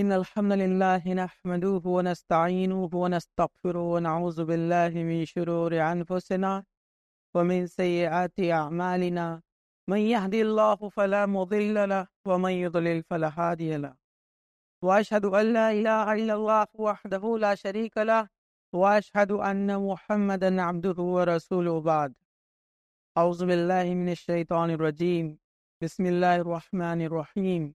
إن الحمد لله نحمده ونستعينه ونستغفره ونعوذ بالله من شرور أنفسنا ومن سيئات أعمالنا من يهدي الله فلا مضل له ومن يضلل فلا هادي له وأشهد أن لا إله إلا الله وحده لا شريك له وأشهد أن محمدا عبده ورسوله بعد أعوذ بالله من الشيطان الرجيم بسم الله الرحمن الرحيم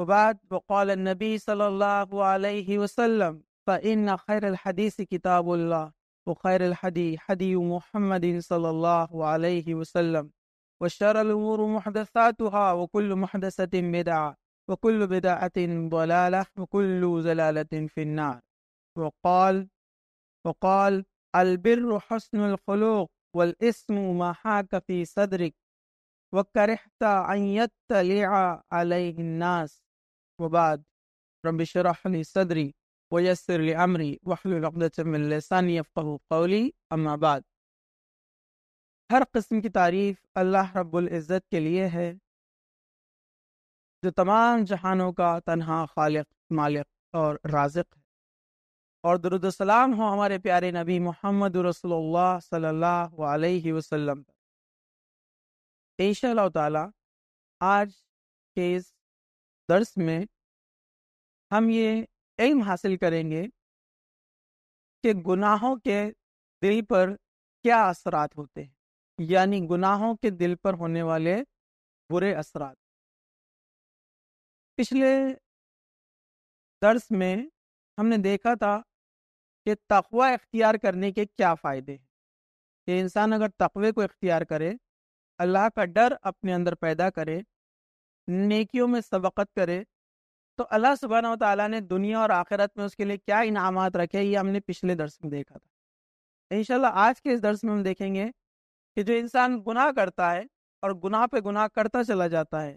وبعد وقال النبي صلى الله عليه وسلم فإن خير الحديث كتاب الله وخير الحديث حدي محمد صلى الله عليه وسلم وشر الأمور محدثاتها وكل محدثة بدعة وكل بدعة ضلالة وكل زلالة في النار وقال وقال البر حسن الخلق والاسم ما حاك في صدرك وكرهت أن يطلع عليه الناس وبعد رب اشرح لي صدري ويسر لي امري واحلل عقدة من لساني يفقه قولي اما بعد हर किस्म की तारीफ अल्लाह रब्बुल इज़्ज़त के लिए है जो तमाम जहानों का तनहा खालिक मालिक और राजिक है और दरुदसलाम हो हमारे प्यारे नबी मोहम्मद रसोल्ला सल्लल्लाहु अलैहि वसल्लम पर ताला आज के इस दर्स में हम ये इल्म हासिल करेंगे कि गुनाहों के दिल पर क्या असरात होते हैं यानी गुनाहों के दिल पर होने वाले बुरे असरात पिछले दर्स में हमने देखा था कि तकवा इख्तियार करने के क्या फ़ायदे हैं कि इंसान अगर तकवे को इख्तियार करे अल्लाह का डर अपने अंदर पैदा करे नेकियों में सबकत करे तो अल्लाह सुबहाना तला ने दुनिया और आखिरत में उसके लिए क्या इनामत रखे ये हमने पिछले दर्श में देखा था इन आज के इस दर्श में हम देखेंगे कि जो इंसान गुनाह करता है और गुनाह पे गुनाह करता चला जाता है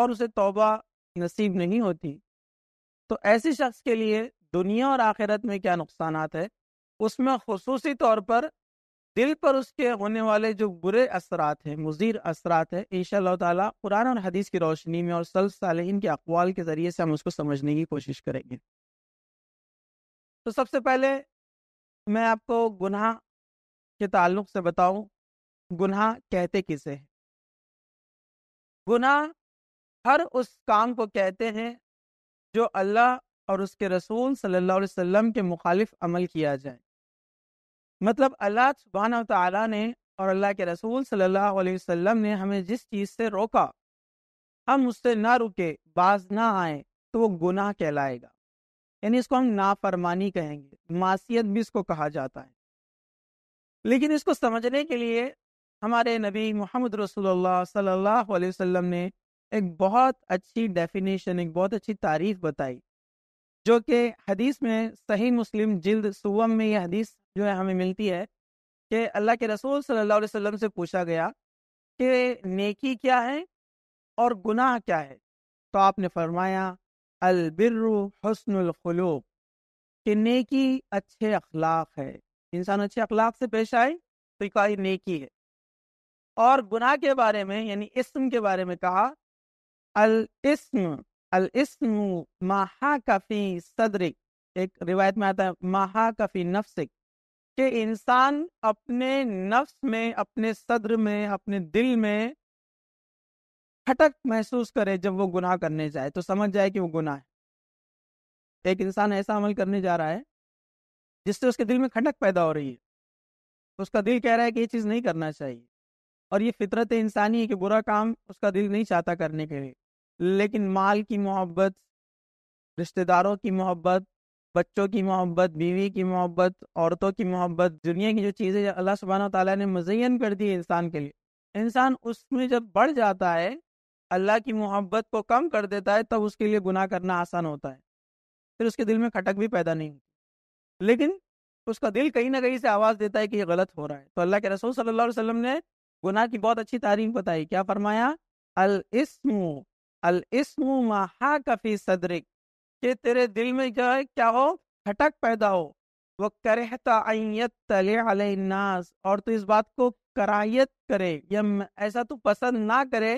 और उसे तोबा नसीब नहीं होती तो ऐसे शख्स के लिए दुनिया और आखिरत में क्या नुकसान है उसमें खसूसी तौर पर दिल पर उसके होने वाले जो बुरे असरात हैं मुजीर असरात हैं इन ताला कुरान और हदीस की रोशनी में और सल्फ साल के अकवाल के ज़रिए से हम उसको समझने की कोशिश करेंगे तो सबसे पहले मैं आपको गुनाह के ताल्लुक से बताऊं गुनाह कहते किसे हैं गुनाह हर उस काम को कहते हैं जो अल्लाह और उसके रसूल सल्लल्लाहु अलैहि वसल्लम के मुखालिफ अमल किया जाए मतलब अल्लाह सुबहान तला ने और अल्लाह के रसूल सल्लल्लाहु अलैहि वसल्लम ने हमें जिस चीज़ से रोका हम उससे ना रुके बाज ना आए तो वो गुनाह कहलाएगा यानी इसको हम नाफरमानी कहेंगे मासीत भी इसको कहा जाता है लेकिन इसको समझने के लिए हमारे नबी मोहम्मद रसूलुल्लाह सल्लल्लाहु अलैहि वसल्लम ने एक बहुत अच्छी डेफिनेशन एक बहुत अच्छी तारीफ बताई जो कि हदीस में सही मुस्लिम जिल्द सुवम में यह हदीस जो है हमें मिलती है कि अल्लाह के रसूल सल्लल्लाहु अलैहि वसल्लम से पूछा गया कि नेकी क्या है और गुनाह क्या है तो आपने फरमाया अलबिर्रु हसनुल खलूक कि नेकी अच्छे अखलाक है इंसान अच्छे अखलाक से पेश आए तो इकाई नेकी है और गुनाह के बारे में यानी इस्म के बारे में कहा अल इसम अल इस्म माहा सदरिक एक रिवायत में आता है माहा नफसिक कि इंसान अपने नफ्स में अपने सदर में अपने दिल में खटक महसूस करे जब वो गुनाह करने जाए तो समझ जाए कि वो गुनाह है एक इंसान ऐसा अमल करने जा रहा है जिससे उसके दिल में खटक पैदा हो रही है उसका दिल कह रहा है कि ये चीज़ नहीं करना चाहिए और ये फितरत इंसानी है कि बुरा काम उसका दिल नहीं चाहता करने के लिए लेकिन माल की मोहब्बत रिश्तेदारों की मोहब्बत बच्चों की मोहब्बत बीवी की मोहब्बत औरतों की मोहब्बत दुनिया की जो चीज़ें अल्लाह सुबहाना तला ने मुजयन कर दी है इंसान के लिए इंसान उसमें जब बढ़ जाता है अल्लाह की मोहब्बत को कम कर देता है तब उसके लिए गुनाह करना आसान होता है फिर उसके दिल में खटक भी पैदा नहीं होती लेकिन उसका दिल कहीं ना कहीं से आवाज़ देता है कि ये गलत हो रहा है तो अल्लाह के रसूल सल्लल्लाहु अलैहि वसल्लम ने गुनाह की बहुत अच्छी तारीफ बताई क्या फरमाया अल इसमु अल इसमु माहा कफी सदरिक कि तेरे दिल में जो है क्या हो खटक पैदा हो वो करहता आयत तले अलनास और तू इस बात को करायत करे या ऐसा तू पसंद ना करे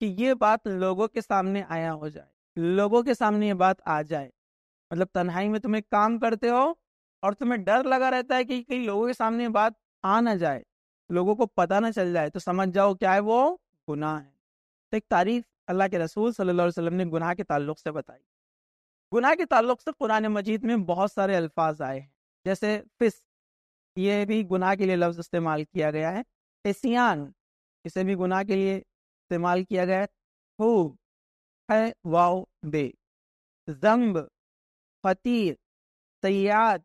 कि ये बात लोगों के सामने आया हो जाए लोगों के सामने ये बात आ जाए मतलब तन्हाई में तुम्हें काम करते हो और तुम्हें डर लगा रहता है कि कहीं लोगों के सामने ये बात आ ना जाए लोगों को पता ना चल जाए तो समझ जाओ क्या है वो गुनाह है तो एक तारीफ अल्लाह के रसूल सल्लल्लाहु अलैहि वसल्लम ने गुनाह के ताल्लुक से बताई गुनाह के ताल्लुक से कुरान मजीद में बहुत सारे अल्फाज आए हैं जैसे फिस ये भी गुनाह के लिए लफ्ज़ इस्तेमाल किया गया है एसियान इसे भी गुनाह के लिए इस्तेमाल किया गया है वाओ बे जम्ब फतीर सयाद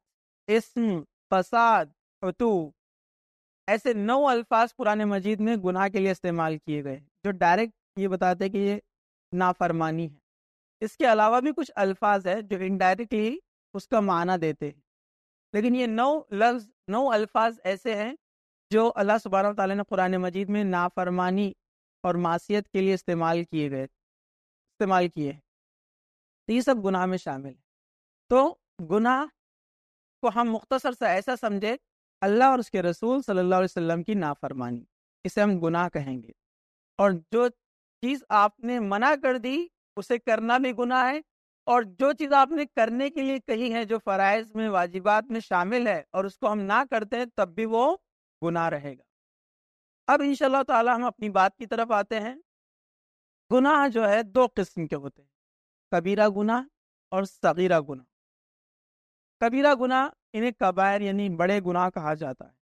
इसम फसाद अतू ऐसे नौ अल्फाज पुराने मजीद में गुनाह के लिए इस्तेमाल किए गए जो डायरेक्ट ये बताते हैं कि ये नाफरमानी है इसके अलावा भी कुछ अल्फाज है जो इनडायरेक्टली उसका माना देते हैं लेकिन ये नौ लफ्ज नौ अल्फाज ऐसे हैं जो अल्लाह सुबहान तौ ने कुरान मजीद में नाफरमानी और मासीत के लिए इस्तेमाल किए गए इस्तेमाल किए तो ये सब गुनाह में शामिल है तो गुनाह को हम मुख्तसर सा ऐसा समझे अल्लाह और उसके रसूल सल्लल्लाहु अलैहि वसल्लम की नाफरमानी इसे हम गुनाह कहेंगे और जो चीज़ आपने मना कर दी उसे करना भी गुना है और जो चीज़ आपने करने के लिए कही है जो फ़रज़ में वाजिबात में शामिल है और उसको हम ना करते हैं तब भी वो गुनाह रहेगा अब इन ताला हम अपनी बात की तरफ आते हैं गुनाह जो है दो किस्म के होते हैं कबीरा गुनाह और सगीरा गुनाह कबीरा गुना इन्हें कबायर यानी बड़े गुनाह कहा जाता है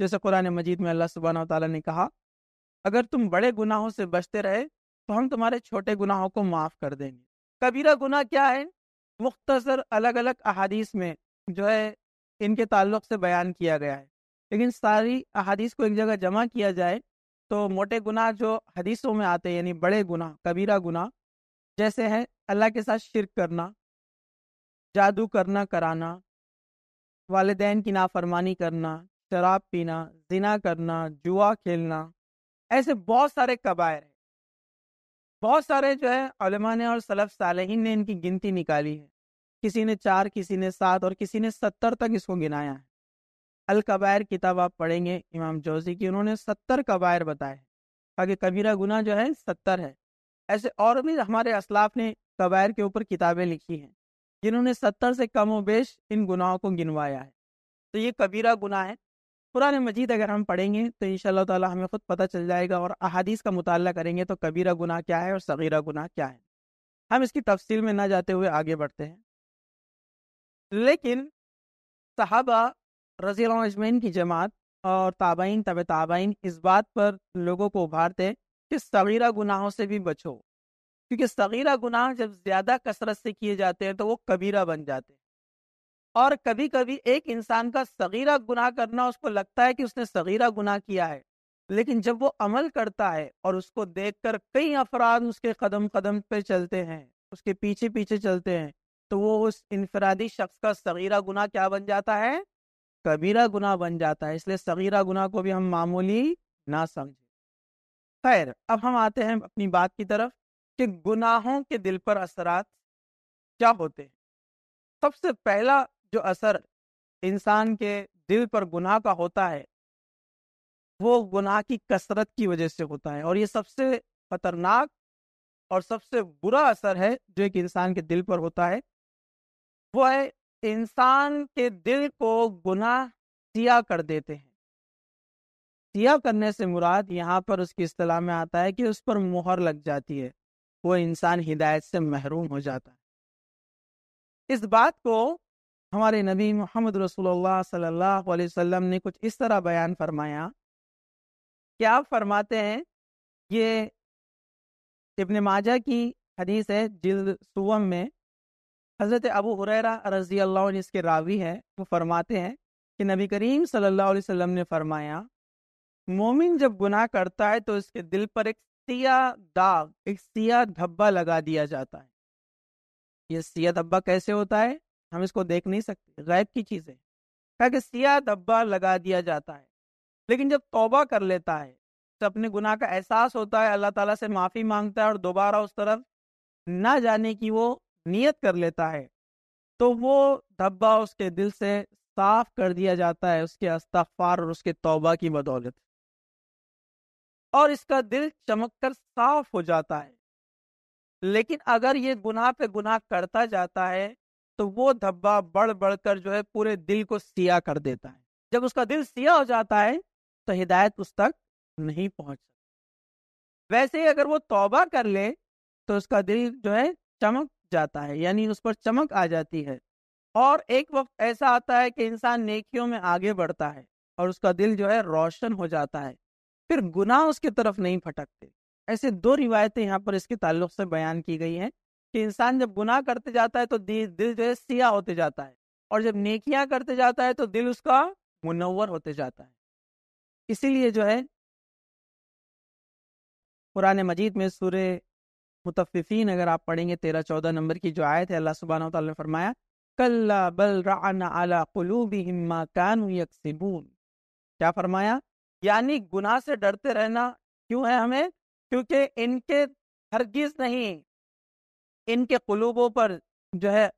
जैसे कुरान मजीद में अल्लाह सुबहाना ताला ने कहा अगर तुम बड़े गुनाहों से बचते रहे तो हम तुम्हारे छोटे गुनाहों को माफ़ कर देंगे कबीरा गुना क्या है मुख्तसर अलग अलग अहादीस में जो है इनके ताल्लुक से बयान किया गया है लेकिन सारी अहादीस को एक जगह जमा किया जाए तो मोटे गुनाह जो हदीसों में आते हैं यानी बड़े गुनाह कबीरा गुनाह जैसे है अल्लाह के साथ शिरक करना जादू करना कराना वालदेन की नाफरमानी करना शराब पीना जिना करना जुआ खेलना ऐसे बहुत सारे कबायर हैं बहुत सारे जो है अलमा ने और सलफ सालहीन ने इनकी गिनती निकाली है किसी ने चार किसी ने सात और किसी ने सत्तर तक इसको गिनाया है अल कबायर किताब आप पढ़ेंगे इमाम जोजी की उन्होंने सत्तर कबायर बताए आगे कबीरा गुना जो है सत्तर है ऐसे और भी हमारे असलाफ ने कबायर के ऊपर किताबें लिखी हैं जिन्होंने सत्तर से कम वेश इन गुनाहों को गिनवाया है तो ये कबीरा गुना है कुरान मजीद अगर हम पढ़ेंगे तो इन ताला हमें ख़ुद पता चल जाएगा और अहादीस का मुताल करेंगे तो कबीरा गुनाह क्या है और सगीरा गुनाह क्या है हम इसकी तफसील में ना जाते हुए आगे बढ़ते हैं लेकिन साहबा रजी अजमैन की जमात और ताबाइन तब ताबाइन इस बात पर लोगों को उभारते कि सगीरा गुनाहों से भी बचो क्योंकि सगीरा गुनाह जब ज़्यादा कसरत से किए जाते हैं तो वो कबीरा बन जाते हैं और कभी कभी एक इंसान का सगीरा गुनाह करना उसको लगता है कि उसने सगीरा गुनाह किया है लेकिन जब वो अमल करता है और उसको देखकर कई अफराद उसके कदम कदम पे चलते हैं उसके पीछे पीछे चलते हैं तो वो उस इनफरादी शख्स का सगीरा गुनाह क्या बन जाता है कबीरा गुनाह बन जाता है इसलिए सगीरा गुनाह को भी हम मामूली ना समझें खैर अब हम आते हैं अपनी बात की तरफ कि गुनाहों के दिल पर असरात क्या होते हैं सबसे पहला जो असर इंसान के दिल पर गुनाह का होता है वो गुनाह की कसरत की वजह से होता है और ये सबसे खतरनाक और सबसे बुरा असर है जो एक इंसान के दिल पर होता है वो है इंसान के दिल को गुनाह सिया कर देते हैं सिया करने से मुराद यहाँ पर उसकी असलाह में आता है कि उस पर मोहर लग जाती है वो इंसान हिदायत से महरूम हो जाता है इस बात को हमारे नबी मोहम्मद रसूलुल्लाह सल्लल्लाहु अलैहि वसल्लम ने कुछ इस तरह बयान फरमाया कि आप फरमाते हैं ये इबन माजा की हदीस है जिल्द सुवम में हज़रत अबू हुरैरा रजी अल्लाह इसके रावी है वो फरमाते हैं कि नबी करीम सल्लल्लाहु अलैहि वसल्लम ने फरमाया मोमिन जब गुनाह करता है तो इसके दिल पर एक सिया दाग एक सिया धब्बा लगा दिया जाता है ये सिया धब्बा कैसे होता है हम इसको देख नहीं सकते गैब की चीज़ है कहा कि सिया धब्बा लगा दिया जाता है लेकिन जब तौबा कर लेता है तो अपने गुनाह का एहसास होता है अल्लाह ताला से माफ़ी मांगता है और दोबारा उस तरफ ना जाने की वो नियत कर लेता है तो वो धब्बा उसके दिल से साफ कर दिया जाता है उसके अस्तफार और उसके तौबा की बदौलत और इसका दिल चमक कर साफ हो जाता है लेकिन अगर ये गुनाह पे गुनाह करता जाता है तो वो धब्बा बढ़ बढ़कर जो है पूरे दिल को सिया कर देता है जब उसका दिल सिया हो जाता है तो हिदायत उस तक नहीं पहुंच वैसे ही अगर वो तौबा कर ले तो उसका दिल जो है चमक जाता है यानी उस पर चमक आ जाती है और एक वक्त ऐसा आता है कि इंसान नेकियों में आगे बढ़ता है और उसका दिल जो है रोशन हो जाता है फिर गुनाह उसकी तरफ नहीं फटकते ऐसे दो रिवायतें यहाँ पर इसके ताल्लुक से बयान की गई हैं कि इंसान जब गुनाह करते जाता है तो दिल जो है सिया होते जाता है और जब नेकियां करते जाता है तो दिल उसका मुनवर होते जाता है इसीलिए जो है कुरान मजीद में सूर्य मुतफ़ीन अगर आप पढ़ेंगे तेरह चौदह नंबर की जो आयत है अल्लाह सुबहान तौला ने फरमाया कल्ला बल आला कानू क्या फरमाया यानी गुनाह से डरते रहना क्यों है हमें क्योंकि इनके हरगिज नहीं इनके कुलूबों पर जो है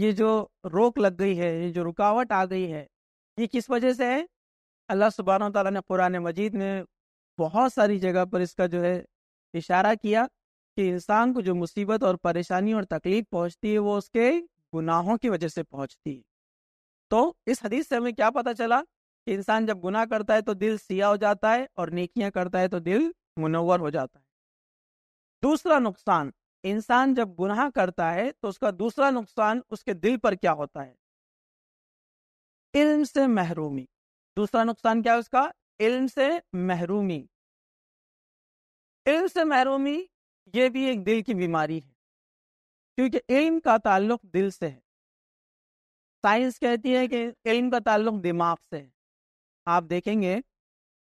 ये जो रोक लग गई है ये जो रुकावट आ गई है ये किस वजह से है अल्लाह सुबहान तला ने कुरान मजीद में बहुत सारी जगह पर इसका जो है इशारा किया कि इंसान को जो मुसीबत और परेशानी और तकलीफ पहुंचती है वो उसके गुनाहों की वजह से पहुंचती है तो इस हदीस से हमें क्या पता चला कि इंसान जब गुनाह करता है तो दिल सिया हो जाता है और नेकियां करता है तो दिल मुनवर हो जाता है दूसरा नुकसान इंसान जब गुनाह करता है तो उसका दूसरा नुकसान उसके दिल पर क्या होता है इल्म से महरूमी दूसरा नुकसान क्या है उसका इल्म से महरूमी इल्म से महरूमी ये भी एक दिल की बीमारी है क्योंकि इल्म का ताल्लुक दिल से है साइंस कहती है कि इल्म का ताल्लुक दिमाग से है आप देखेंगे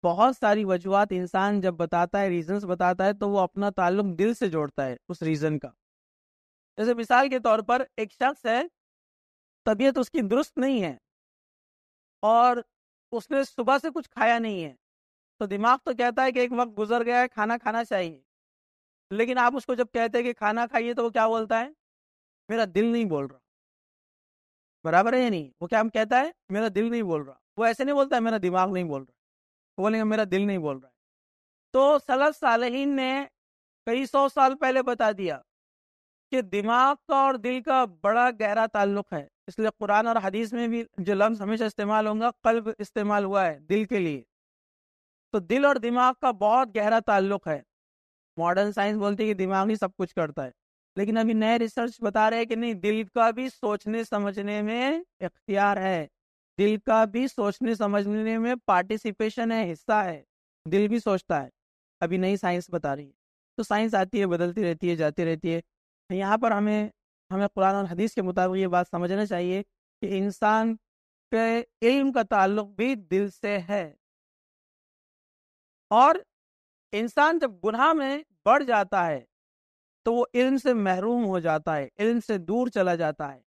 बहुत सारी वजूहत इंसान जब बताता है रीजंस बताता है तो वो अपना ताल्लुक दिल से जोड़ता है उस रीजन का जैसे मिसाल के तौर पर एक शख्स है तबीयत उसकी दुरुस्त नहीं है और उसने सुबह से कुछ खाया नहीं है तो दिमाग तो कहता है कि एक वक्त गुजर गया है खाना खाना चाहिए लेकिन आप उसको जब कहते हैं कि खाना खाइए तो वो क्या बोलता है मेरा दिल नहीं बोल रहा बराबर है या नहीं वो क्या हम कहता है मेरा दिल नहीं बोल रहा वो ऐसे नहीं बोलता है मेरा दिमाग नहीं बोल रहा बोलेंगे मेरा दिल नहीं बोल रहा है तो सलफ सालहीन ने कई सौ साल पहले बता दिया कि दिमाग का और दिल का बड़ा गहरा ताल्लुक है इसलिए कुरान और हदीस में भी जो लम्स हमेशा इस्तेमाल होगा कल्ब इस्तेमाल हुआ है दिल के लिए तो दिल और दिमाग का बहुत गहरा ताल्लुक है मॉडर्न साइंस बोलती है कि दिमाग ही सब कुछ करता है लेकिन अभी नए रिसर्च बता रहे हैं कि नहीं दिल का भी सोचने समझने में इख्तियार है दिल का भी सोचने समझने में पार्टिसिपेशन है हिस्सा है दिल भी सोचता है अभी नई साइंस बता रही है तो साइंस आती है बदलती रहती है जाती रहती है तो यहाँ पर हमें हमें कुरान और हदीस के मुताबिक ये बात समझना चाहिए कि इंसान के इल्म का ताल्लुक भी दिल से है और इंसान जब गुनाह में बढ़ जाता है तो वो इल्म से महरूम हो जाता है इल्म से दूर चला जाता है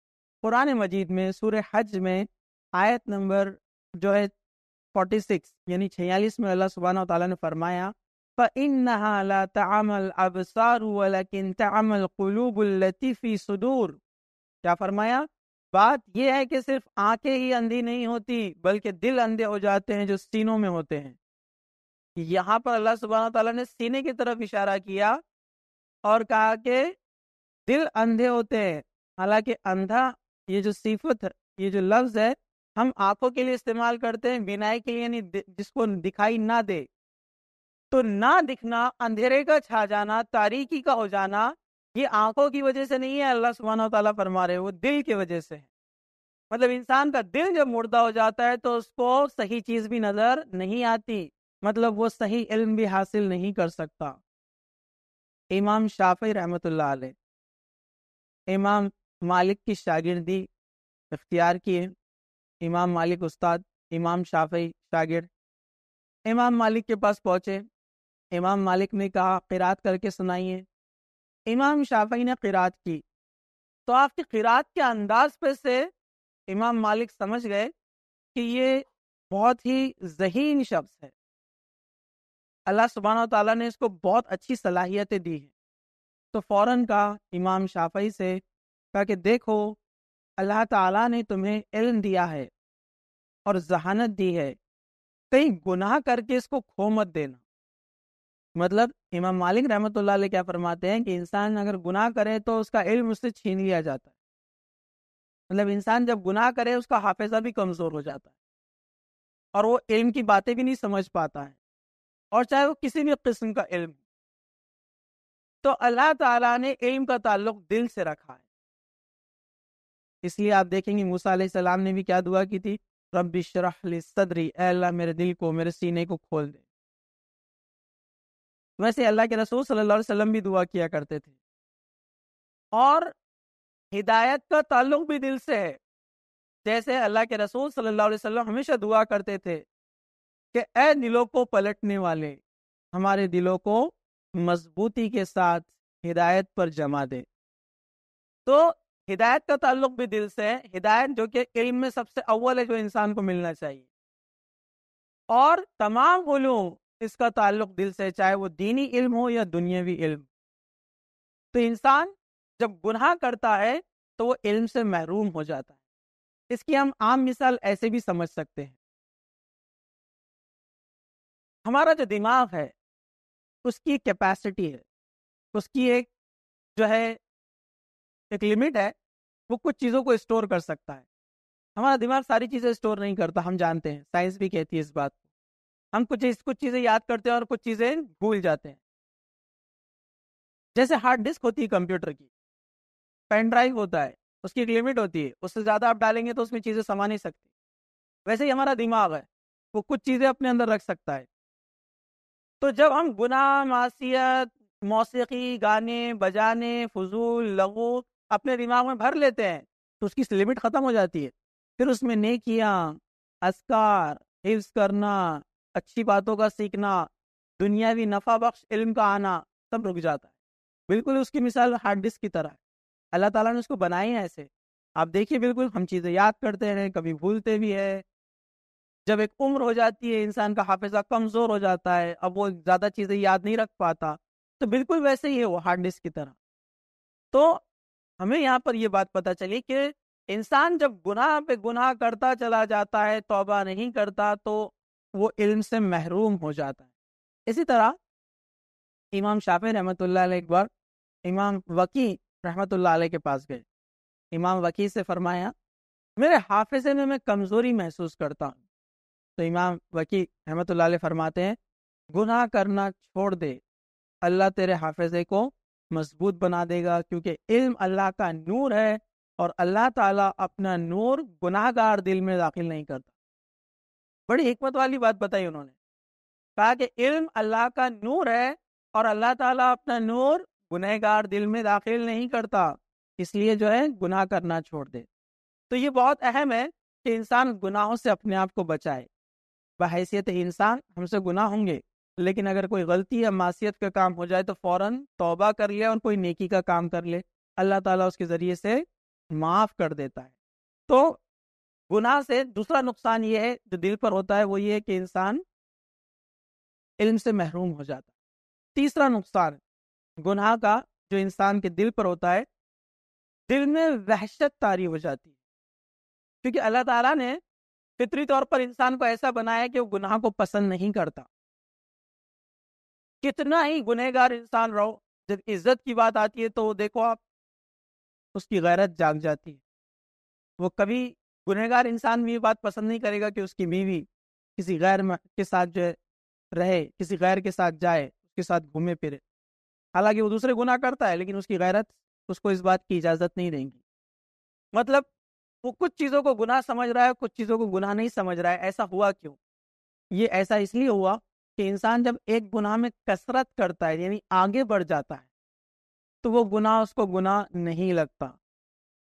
कुरान मजीद में सूर्य हज में आयत नंबर जो है फोर्टी सिक्स यानी छियालीस में अल्लाह सुबहाना तआला ने फरमाया فإنها क्या फरमाया बात यह है कि सिर्फ आंखें ही अंधी नहीं होती बल्कि दिल अंधे हो जाते हैं जो सीनों में होते हैं यहाँ पर अल्लाह सुबहाना तआला ने सीने की तरफ इशारा किया और कहा कि दिल अंधे होते हैं हालांकि अंधा ये जो सिफत है ये जो लफ्ज़ है हम आंखों के लिए इस्तेमाल करते हैं बिनाई के लिए नहीं जिसको दिखाई ना दे तो ना दिखना अंधेरे का छा जाना तारीकी का हो जाना ये आंखों की वजह से नहीं है अल्लाह सुबहाना तला फरमा रहे वो दिल की वजह से है मतलब इंसान का दिल जब मुर्दा हो जाता है तो उसको सही चीज भी नजर नहीं आती मतलब वो सही इल्म भी हासिल नहीं कर सकता इमाम शाफी रहमत इमाम मालिक की शागिर्दी इख्तियार किए इमाम मालिक उस्ताद इमाम शाफी शागिर इमाम मालिक के पास पहुंचे इमाम मालिक ने कहा किरात करके सुनाइए इमाम शाफी ने किरात की तो आपकी किरात के अंदाज पे से इमाम मालिक समझ गए कि ये बहुत ही जहीन शख्स है अल्लाह सुबहाना तला ने इसको बहुत अच्छी सलाहियतें दी हैं तो फ़ौरन कहा इमाम शाफी से कहा कि देखो अल्लाह ताला ने तुम्हें इल्म दिया है और जहानत दी है कहीं गुनाह करके इसको खो मत देना मतलब इमाम मालिक रहमत क्या फरमाते हैं कि इंसान अगर गुनाह करे तो उसका इल्म उससे छीन लिया जाता है मतलब इंसान जब गुनाह करे उसका हाफिजा भी कमज़ोर हो जाता है और वो इल्म की बातें भी नहीं समझ पाता है और चाहे वो किसी भी किस्म का इल्म तो अल्लाह ताला ने इल्म का ताल्लुक दिल से रखा है इसलिए आप देखेंगे मूसा सलाम ने भी क्या दुआ की थी रब शरहली सदरी अल्लाह मेरे दिल को मेरे सीने को खोल दे वैसे अल्लाह के रसूल सल्लल्लाहु अलैहि वसल्लम भी दुआ किया करते थे और हिदायत का ताल्लुक भी दिल से है जैसे अल्लाह के रसूल सल्लल्लाहु अलैहि वसल्लम हमेशा दुआ करते थे कि ए दिलों को पलटने वाले हमारे दिलों को मजबूती के साथ हिदायत पर जमा दे तो हिदायत का ताल्लुक भी दिल से है हिदायत जो कि इल्म में सबसे अव्वल है जो इंसान को मिलना चाहिए और तमाम उलूम इसका ताल्लुक दिल से चाहे वो दीनी इल्म हो या दुनियावी इल्म तो इंसान जब गुनाह करता है तो वो इल्म से महरूम हो जाता है इसकी हम आम मिसाल ऐसे भी समझ सकते हैं हमारा जो दिमाग है उसकी कैपेसिटी है उसकी एक जो है एक लिमिट है वो कुछ चीज़ों को स्टोर कर सकता है हमारा दिमाग सारी चीज़ें स्टोर नहीं करता हम जानते हैं साइंस भी कहती है इस बात को हम कुछ कुछ चीज़ें याद करते हैं और कुछ चीज़ें भूल जाते हैं जैसे हार्ड डिस्क होती है कंप्यूटर की पेन ड्राइव होता है उसकी एक लिमिट होती है उससे ज़्यादा आप डालेंगे तो उसमें चीज़ें समा नहीं सकती वैसे ही हमारा दिमाग है वो कुछ चीज़ें अपने अंदर रख सकता है तो जब हम गुना मासीत मौसीकी गाने बजाने फजूल लगू अपने दिमाग में भर लेते हैं तो उसकी लिमिट ख़त्म हो जाती है फिर उसमें नेकिया असकार हिफ्स करना अच्छी बातों का सीखना दुनियावी नफा बख्श इल्म का आना सब रुक जाता है बिल्कुल उसकी मिसाल हार्ड डिस्क की तरह है अल्लाह ताला ने उसको बनाए हैं ऐसे आप देखिए बिल्कुल हम चीज़ें याद करते हैं कभी भूलते भी है जब एक उम्र हो जाती है इंसान का हाफिजा कमज़ोर हो जाता है अब वो ज़्यादा चीज़ें याद नहीं रख पाता तो बिल्कुल वैसे ही है वो हार्ड डिस्क की तरह तो हमें यहाँ पर यह बात पता चली कि इंसान जब गुनाह पे गुनाह करता चला जाता है तौबा नहीं करता तो वो इल्म से महरूम हो जाता है इसी तरह इमाम शाफी रहमत एक बार इमाम वकी रहमत के पास गए इमाम वकी से फरमाया मेरे हाफिजे में मैं कमज़ोरी महसूस करता हूँ तो इमाम वकी रहमत फरमाते हैं गुनाह करना छोड़ दे अल्लाह तेरे हाफिजे को मजबूत बना देगा क्योंकि इल्म अल्लाह का नूर है और अल्लाह ताला अपना नूर गुनाहगार दिल में दाखिल नहीं करता बड़ी हमत वाली बात बताई उन्होंने कहा कि इल्म अल्लाह का नूर है और अल्लाह ताला अपना नूर गुनहगार दिल में दाखिल नहीं करता इसलिए जो है गुनाह करना छोड़ दे तो ये बहुत अहम है कि इंसान गुनाहों से अपने आप को बचाए बहसीत इंसान हमसे गुनाह होंगे लेकिन अगर कोई गलती या मासीत का काम हो जाए तो फ़ौर तोबा कर ले और कोई नेकी का काम कर ले अल्लाह ताला उसके ज़रिए से माफ़ कर देता है तो गुनाह से दूसरा नुकसान ये है जो दिल पर होता है वो ये है कि इंसान इल्म से महरूम हो जाता है तीसरा नुकसान गुनाह का जो इंसान के दिल पर होता है दिल में वहशत तारी हो जाती है क्योंकि अल्लाह ताला ने फितरी तौर पर इंसान को ऐसा बनाया कि वो गुनाह को पसंद नहीं करता कितना ही गुनहगार इंसान रहो जब इज्जत की बात आती है तो देखो आप उसकी गैरत जाग जाती है वो कभी गुनहगार इंसान भी ये बात पसंद नहीं करेगा कि उसकी बीवी किसी गैर के साथ जो है रहे किसी गैर के साथ जाए उसके साथ घूमे फिरे हालांकि वो दूसरे गुनाह करता है लेकिन उसकी गैरत उसको इस बात की इजाज़त नहीं देंगी मतलब वो कुछ चीज़ों को गुनाह समझ रहा है कुछ चीज़ों को गुनाह नहीं समझ रहा है ऐसा हुआ क्यों ये ऐसा इसलिए हुआ कि इंसान जब एक गुनाह में कसरत करता है यानी आगे बढ़ जाता है तो वो गुनाह उसको गुनाह नहीं लगता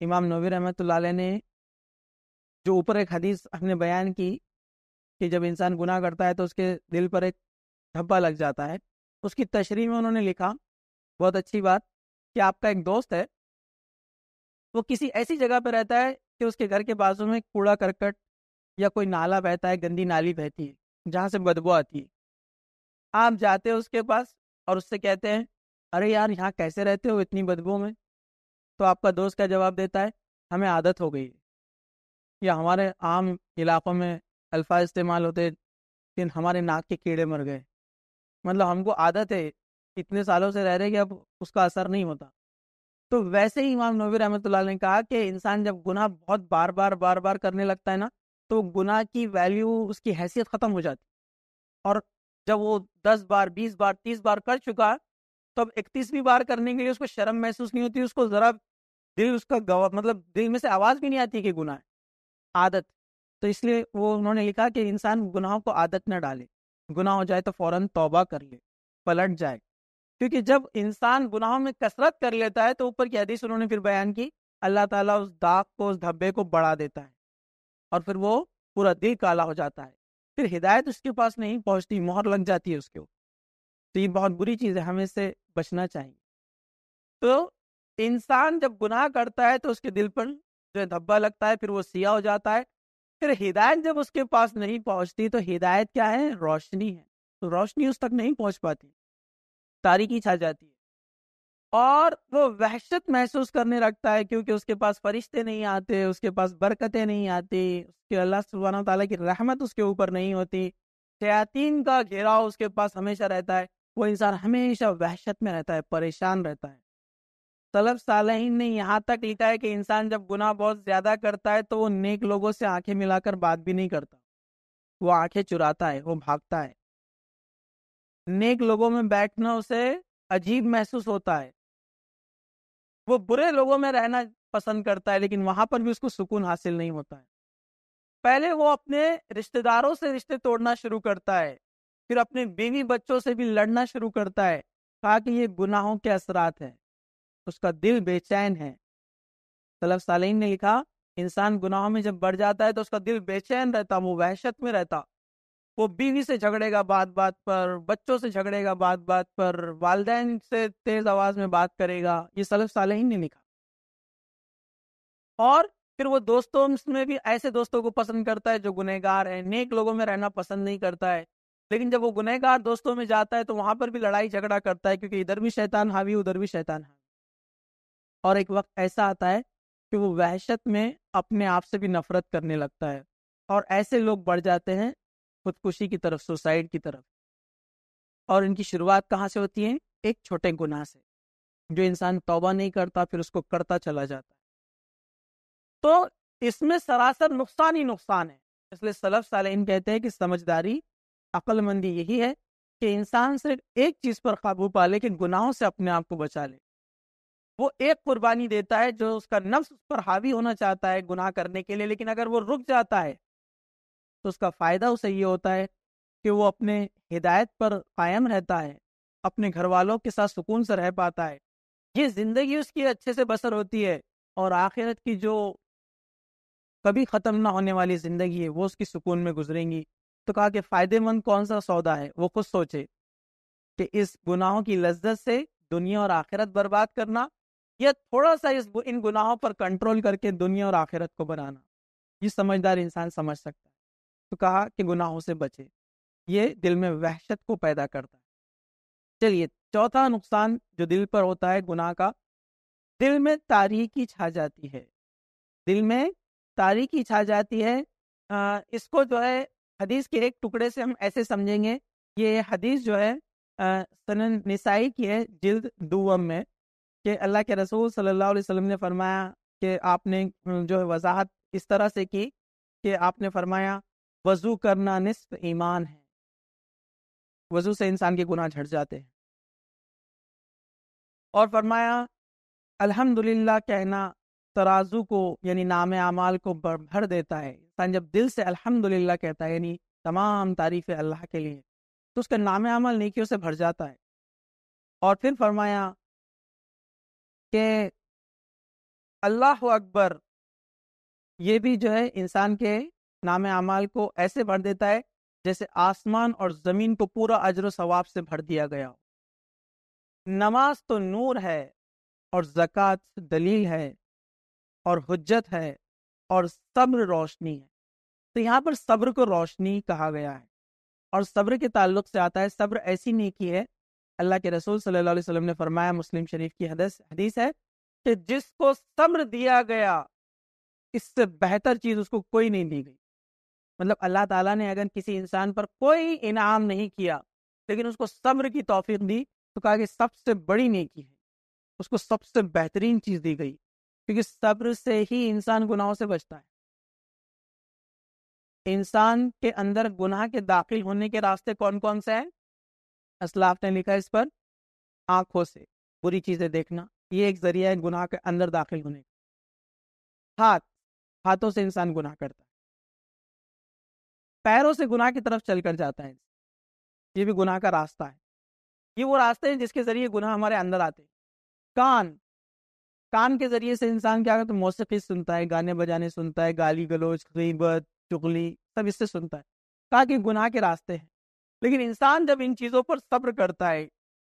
इमाम नबी रहमत ने जो ऊपर एक हदीस हमने बयान की कि जब इंसान गुनाह करता है तो उसके दिल पर एक धब्बा लग जाता है उसकी तशरी में उन्होंने लिखा बहुत अच्छी बात कि आपका एक दोस्त है वो किसी ऐसी जगह पर रहता है कि उसके घर के बाजू में कूड़ा करकट या कोई नाला बहता है गंदी नाली बहती है जहाँ से बदबू आती है आप जाते हो उसके पास और उससे कहते हैं अरे यार यहाँ कैसे रहते हो इतनी बदबू में तो आपका दोस्त क्या जवाब देता है हमें आदत हो गई या हमारे आम इलाकों में अल्फा इस्तेमाल होते लेकिन हमारे नाक के कीड़े मर गए मतलब हमको आदत है इतने सालों से रह रहे कि अब उसका असर नहीं होता तो वैसे ही इमाम नबी रहमत ने कहा कि इंसान जब गुनाह बहुत बार बार बार बार करने लगता है ना तो गुनाह की वैल्यू उसकी हैसियत ख़त्म हो जाती और जब वो दस बार बीस बार तीस बार कर चुका तो अब इकतीसवीं बार करने के लिए उसको शर्म महसूस नहीं होती उसको जरा दिल उसका गवा मतलब दिल में से आवाज भी नहीं आती कि गुनाह आदत तो इसलिए वो उन्होंने लिखा कि इंसान गुनाहों को आदत न डाले गुनाह हो जाए तो फौरन तौबा कर ले पलट जाए क्योंकि जब इंसान गुनाहों में कसरत कर लेता है तो ऊपर की हदीस उन्होंने फिर बयान की अल्लाह ताला उस दाग को उस धब्बे को बढ़ा देता है और फिर वो पूरा दिल काला हो जाता है फिर हिदायत उसके पास नहीं पहुंचती मोहर लग जाती है उसके ऊपर तो ये बहुत बुरी चीज़ है हमें इससे बचना चाहिए तो इंसान जब गुनाह करता है तो उसके दिल पर जो है धब्बा लगता है फिर वो सिया हो जाता है फिर हिदायत जब उसके पास नहीं पहुंचती तो हिदायत क्या है रोशनी है तो रोशनी उस तक नहीं पहुंच पाती तारीखी छा जाती है और वो वहशत महसूस करने लगता है क्योंकि उसके पास फरिश्ते नहीं आते उसके पास बरकतें नहीं आती उसके अल्लाह सुबहाना तला की रहमत उसके ऊपर नहीं होती शयातीन का घेराव उसके पास हमेशा रहता है वो इंसान हमेशा वहशत में रहता है परेशान रहता है तलब सालहीन ने यहाँ तक लिखा है कि इंसान जब गुनाह बहुत ज्यादा करता है तो वो नेक लोगों से आंखें मिलाकर बात भी नहीं करता वो आंखें चुराता है वो भागता है नेक लोगों में बैठना उसे अजीब महसूस होता है वो बुरे लोगों में रहना पसंद करता है लेकिन वहां पर भी उसको सुकून हासिल नहीं होता है पहले वो अपने रिश्तेदारों से रिश्ते तोड़ना शुरू करता है फिर अपने बीवी बच्चों से भी लड़ना शुरू करता है कहा कि ये गुनाहों के असरात हैं उसका दिल बेचैन है सलफ सालीन ने लिखा इंसान गुनाहों में जब बढ़ जाता है तो उसका दिल बेचैन रहता वो वहशत में रहता वो बीवी से झगड़ेगा बात बात पर बच्चों से झगड़ेगा बात बात पर वालदेन से तेज आवाज में बात करेगा ये सलफ ही नहीं लिखा और फिर वो दोस्तों में भी ऐसे दोस्तों को पसंद करता है जो गुनहगार है नेक लोगों में रहना पसंद नहीं करता है लेकिन जब वो गुनहगार दोस्तों में जाता है तो वहां पर भी लड़ाई झगड़ा करता है क्योंकि इधर भी शैतान हावी उधर भी शैतान हावी और एक वक्त ऐसा आता है कि वो वहशत में अपने आप से भी नफरत करने लगता है और ऐसे लोग बढ़ जाते हैं खुदकुशी की तरफ सुसाइड की तरफ और इनकी शुरुआत कहाँ से होती है एक छोटे गुनाह से जो इंसान तौबा नहीं करता फिर उसको करता चला जाता है तो इसमें सरासर नुकसान ही नुकसान है इसलिए सलफ सालहीन कहते हैं कि समझदारी अक्लमंदी यही है कि इंसान सिर्फ एक चीज़ पर काबू पा ले कि गुनाहों से अपने आप को बचा ले वो एक कुर्बानी देता है जो उसका नफ्स उस पर हावी होना चाहता है गुनाह करने के लिए लेकिन अगर वो रुक जाता है तो उसका फ़ायदा उसे ये होता है कि वो अपने हिदायत पर कायम रहता है अपने घर वालों के साथ सुकून से रह पाता है ये ज़िंदगी उसकी अच्छे से बसर होती है और आखिरत की जो कभी ख़त्म ना होने वाली ज़िंदगी है वो उसकी सुकून में गुजरेंगी तो कहा कि फ़ायदेमंद कौन सा सौदा है वो खुद सोचे कि इस गुनाहों की लज्जत से दुनिया और आखिरत बर्बाद करना या थोड़ा सा इस इन गुनाहों पर कंट्रोल करके दुनिया और आखिरत को बनाना ये समझदार इंसान समझ सकता है तो कहा कि गुनाहों से बचे ये दिल में वहशत को पैदा करता है चलिए चौथा नुकसान जो दिल पर होता है गुनाह का दिल में तारीखी छा जाती है दिल में तारीखी छा जाती है आ, इसको जो है हदीस के एक टुकड़े से हम ऐसे समझेंगे ये हदीस जो है सन निसाई की है जिल्द दुवम में कि अल्लाह के रसूल सल्लल्लाहु अलैहि वसल्लम ने फरमाया कि आपने जो है वजाहत इस तरह से की कि आपने फरमाया वजू करना निस्फ ईमान है वजू से इंसान के गुनाह झट जाते हैं और फरमाया अल्हम्दुलिल्लाह कहना तराजू को यानी नाम अमाल को भर देता है इंसान जब दिल से अल्हम्दुलिल्लाह कहता है यानी तमाम तारीफ अल्लाह के लिए तो उसका नाम आमाल नेकियों से भर जाता है और फिर फरमाया कि अल्लाह अकबर ये भी जो है इंसान के नाम अमाल को ऐसे भर देता है जैसे आसमान और जमीन को पूरा अजर सवाब से भर दिया गया हो नमाज तो नूर है और जक़ात दलील है और हजत है और सब्र रोशनी है तो यहाँ पर सब्र को रोशनी कहा गया है और सब्र के ताल्लुक से आता है सब्र ऐसी नेकी है अल्लाह के रसूल सल्लल्लाहु अलैहि वसल्लम ने फरमाया मुस्लिम शरीफ की हदस हदीस है कि जिसको सब्र दिया गया इससे बेहतर चीज़ उसको कोई नहीं दी गई मतलब अल्लाह ताला ने अगर किसी इंसान पर कोई इनाम नहीं किया लेकिन उसको सब्र की तोफीक दी तो कहा कि सबसे बड़ी नेकी है उसको सबसे बेहतरीन चीज़ दी गई क्योंकि सब्र से ही इंसान गुनाहों से बचता है इंसान के अंदर गुनाह के दाखिल होने के रास्ते कौन कौन से हैं असलाफ ने लिखा इस पर आंखों से बुरी चीज़ें देखना ये एक जरिया है गुनाह के अंदर दाखिल होने का हाथ हाथों से इंसान गुनाह करता है पैरों से गुनाह की तरफ चल कर जाता है ये भी गुनाह का रास्ता है ये वो रास्ते हैं जिसके जरिए गुनाह हमारे अंदर आते हैं कान कान के जरिए से इंसान क्या करता है मौसीकी सुनता है गाने बजाने सुनता है गाली गलोच गीबत चुगली सब इससे सुनता है कहा कि गुनाह के रास्ते हैं लेकिन इंसान जब इन चीज़ों पर सब्र करता है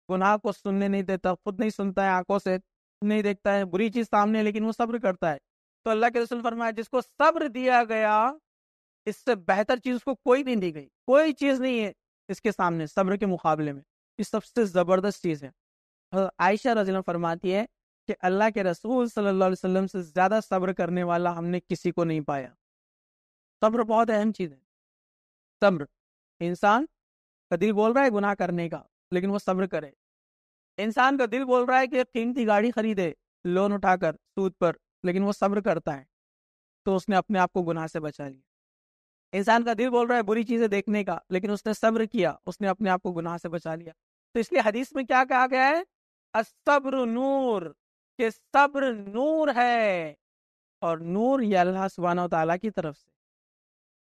गुनाह को सुनने नहीं देता खुद नहीं सुनता है आंखों से नहीं देखता है बुरी चीज़ सामने लेकिन वो सब्र करता है तो अल्लाह के रसूल फरमाया जिसको सब्र दिया गया इससे बेहतर चीज उसको कोई भी नहीं गई कोई चीज नहीं है इसके सामने सब्र के मुकाबले में ये सबसे जबरदस्त चीज है आयशा रजील फरमाती है कि अल्लाह के रसूल सल्लल्लाहु अलैहि वसल्लम से ज्यादा सब्र करने वाला हमने किसी को नहीं पाया सब्र बहुत अहम चीज है सब्र इंसान का दिल बोल रहा है गुनाह करने का लेकिन वो सब्र करे इंसान का दिल बोल रहा है कि कीमती गाड़ी खरीदे लोन उठाकर सूद पर लेकिन वो सब्र करता है तो उसने अपने आप को गुनाह से बचा लिया इंसान का दिल बोल रहा है बुरी चीजें देखने का लेकिन उसने सब्र किया उसने अपने आप को गुनाह से बचा लिया तो इसलिए हदीस में क्या कहा गया है असब्र नूर के सब्र नूर है और नूर ये अल्लाह सुबहाना तला की तरफ से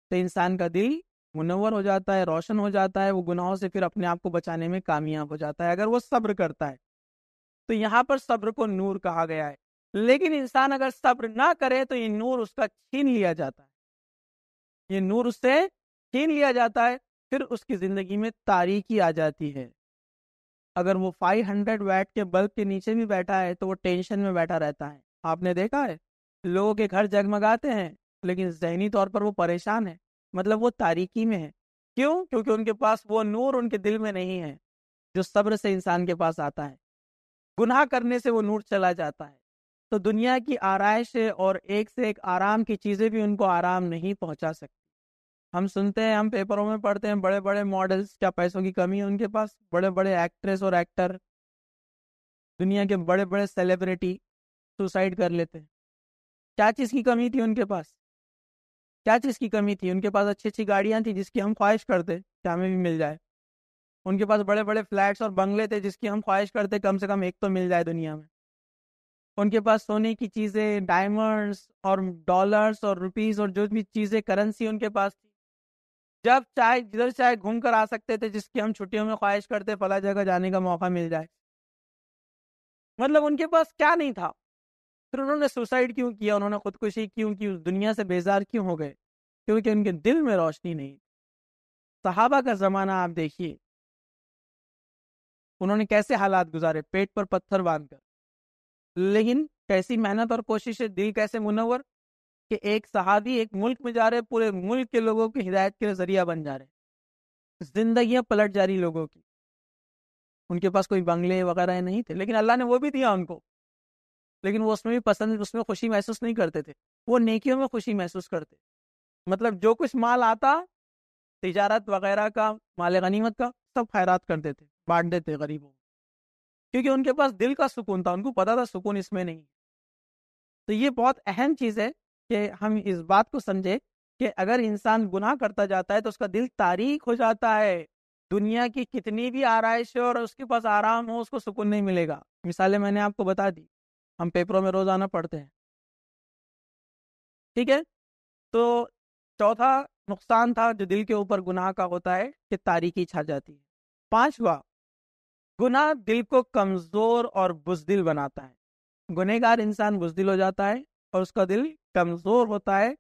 तो इंसान का दिल मुनवर हो जाता है रोशन हो जाता है वो गुनाहों से फिर अपने आप को बचाने में कामयाब हो जाता है अगर वो सब्र करता है तो यहाँ पर सब्र को नूर कहा गया है लेकिन इंसान अगर सब्र ना करे तो ये नूर उसका छीन लिया जाता है ये नूर उससे छीन लिया जाता है फिर उसकी ज़िंदगी में तारीकी आ जाती है अगर वो 500 हंड्रेड वैट के बल्ब के नीचे भी बैठा है तो वो टेंशन में बैठा रहता है आपने देखा है लोगों के घर जगमगाते हैं लेकिन जहनी तौर पर वो परेशान है मतलब वो तारीकी में है क्यों क्योंकि उनके पास वो नूर उनके दिल में नहीं है जो सब्र से इंसान के पास आता है गुनाह करने से वो नूर चला जाता है तो दुनिया की आरइश और एक से एक आराम की चीज़ें भी उनको आराम नहीं पहुंचा सकती हम सुनते हैं हम पेपरों में पढ़ते हैं बड़े बड़े मॉडल्स क्या पैसों की कमी है उनके पास बड़े बड़े एक्ट्रेस और एक्टर दुनिया के बड़े बड़े सेलिब्रिटी सुसाइड कर लेते हैं क्या चीज़ की कमी थी उनके पास क्या चीज़ की कमी थी उनके पास अच्छी अच्छी गाड़ियाँ थी जिसकी हम ख्वाहिश करते क्या हमें भी मिल जाए उनके पास बड़े बड़े फ्लैट्स और बंगले थे जिसकी हम ख्वाहिश करते कम से कम एक तो मिल जाए दुनिया में उनके पास सोने की चीज़ें डायमंड्स और डॉलर्स और रुपीज़ और जो भी चीज़ें करेंसी उनके पास थी जब चाहे जिधर चाहे घूम कर आ सकते थे जिसकी हम छुट्टियों में ख्वाहिश करते फला जगह जाने का मौका मिल जाए मतलब उनके पास क्या नहीं था फिर उन्होंने सुसाइड क्यों किया उन्होंने खुदकुशी क्यों की उस दुनिया से बेजार क्यों हो गए क्योंकि उनके दिल में रोशनी नहीं सहाबा का ज़माना आप देखिए उन्होंने कैसे हालात गुजारे पेट पर पत्थर बांधकर लेकिन कैसी मेहनत और कोशिश दिल कैसे मुनवर कि एक सहाबी एक मुल्क में जा रहे पूरे मुल्क के लोगों की हिदायत के जरिया बन जा रहे जिंदगियां पलट जा रही लोगों की उनके पास कोई बंगले वगैरह नहीं थे लेकिन अल्लाह ने वो भी दिया उनको लेकिन वो उसमें भी पसंद उसमें खुशी महसूस नहीं करते थे वो नेकियों में खुशी महसूस करते मतलब जो कुछ माल आता तजारत वगैरह का माल गनीमत का सब खैरात कर देते बांट देते गरीबों क्योंकि उनके पास दिल का सुकून था उनको पता था सुकून इसमें नहीं तो ये बहुत अहम चीज़ है कि हम इस बात को समझे कि अगर इंसान गुनाह करता जाता है तो उसका दिल तारीख हो जाता है दुनिया की कितनी भी आरइश हो और उसके पास आराम हो उसको सुकून नहीं मिलेगा मिसालें मैंने आपको बता दी हम पेपरों में रोजाना पढ़ते हैं ठीक है तो चौथा नुकसान था जो दिल के ऊपर गुनाह का होता है कि तारीखी छा जाती है पांचवा गुनाह दिल को कमजोर और बुजदिल बनाता है गुनहगार इंसान बुजदिल हो जाता है और उसका दिल कमजोर होता है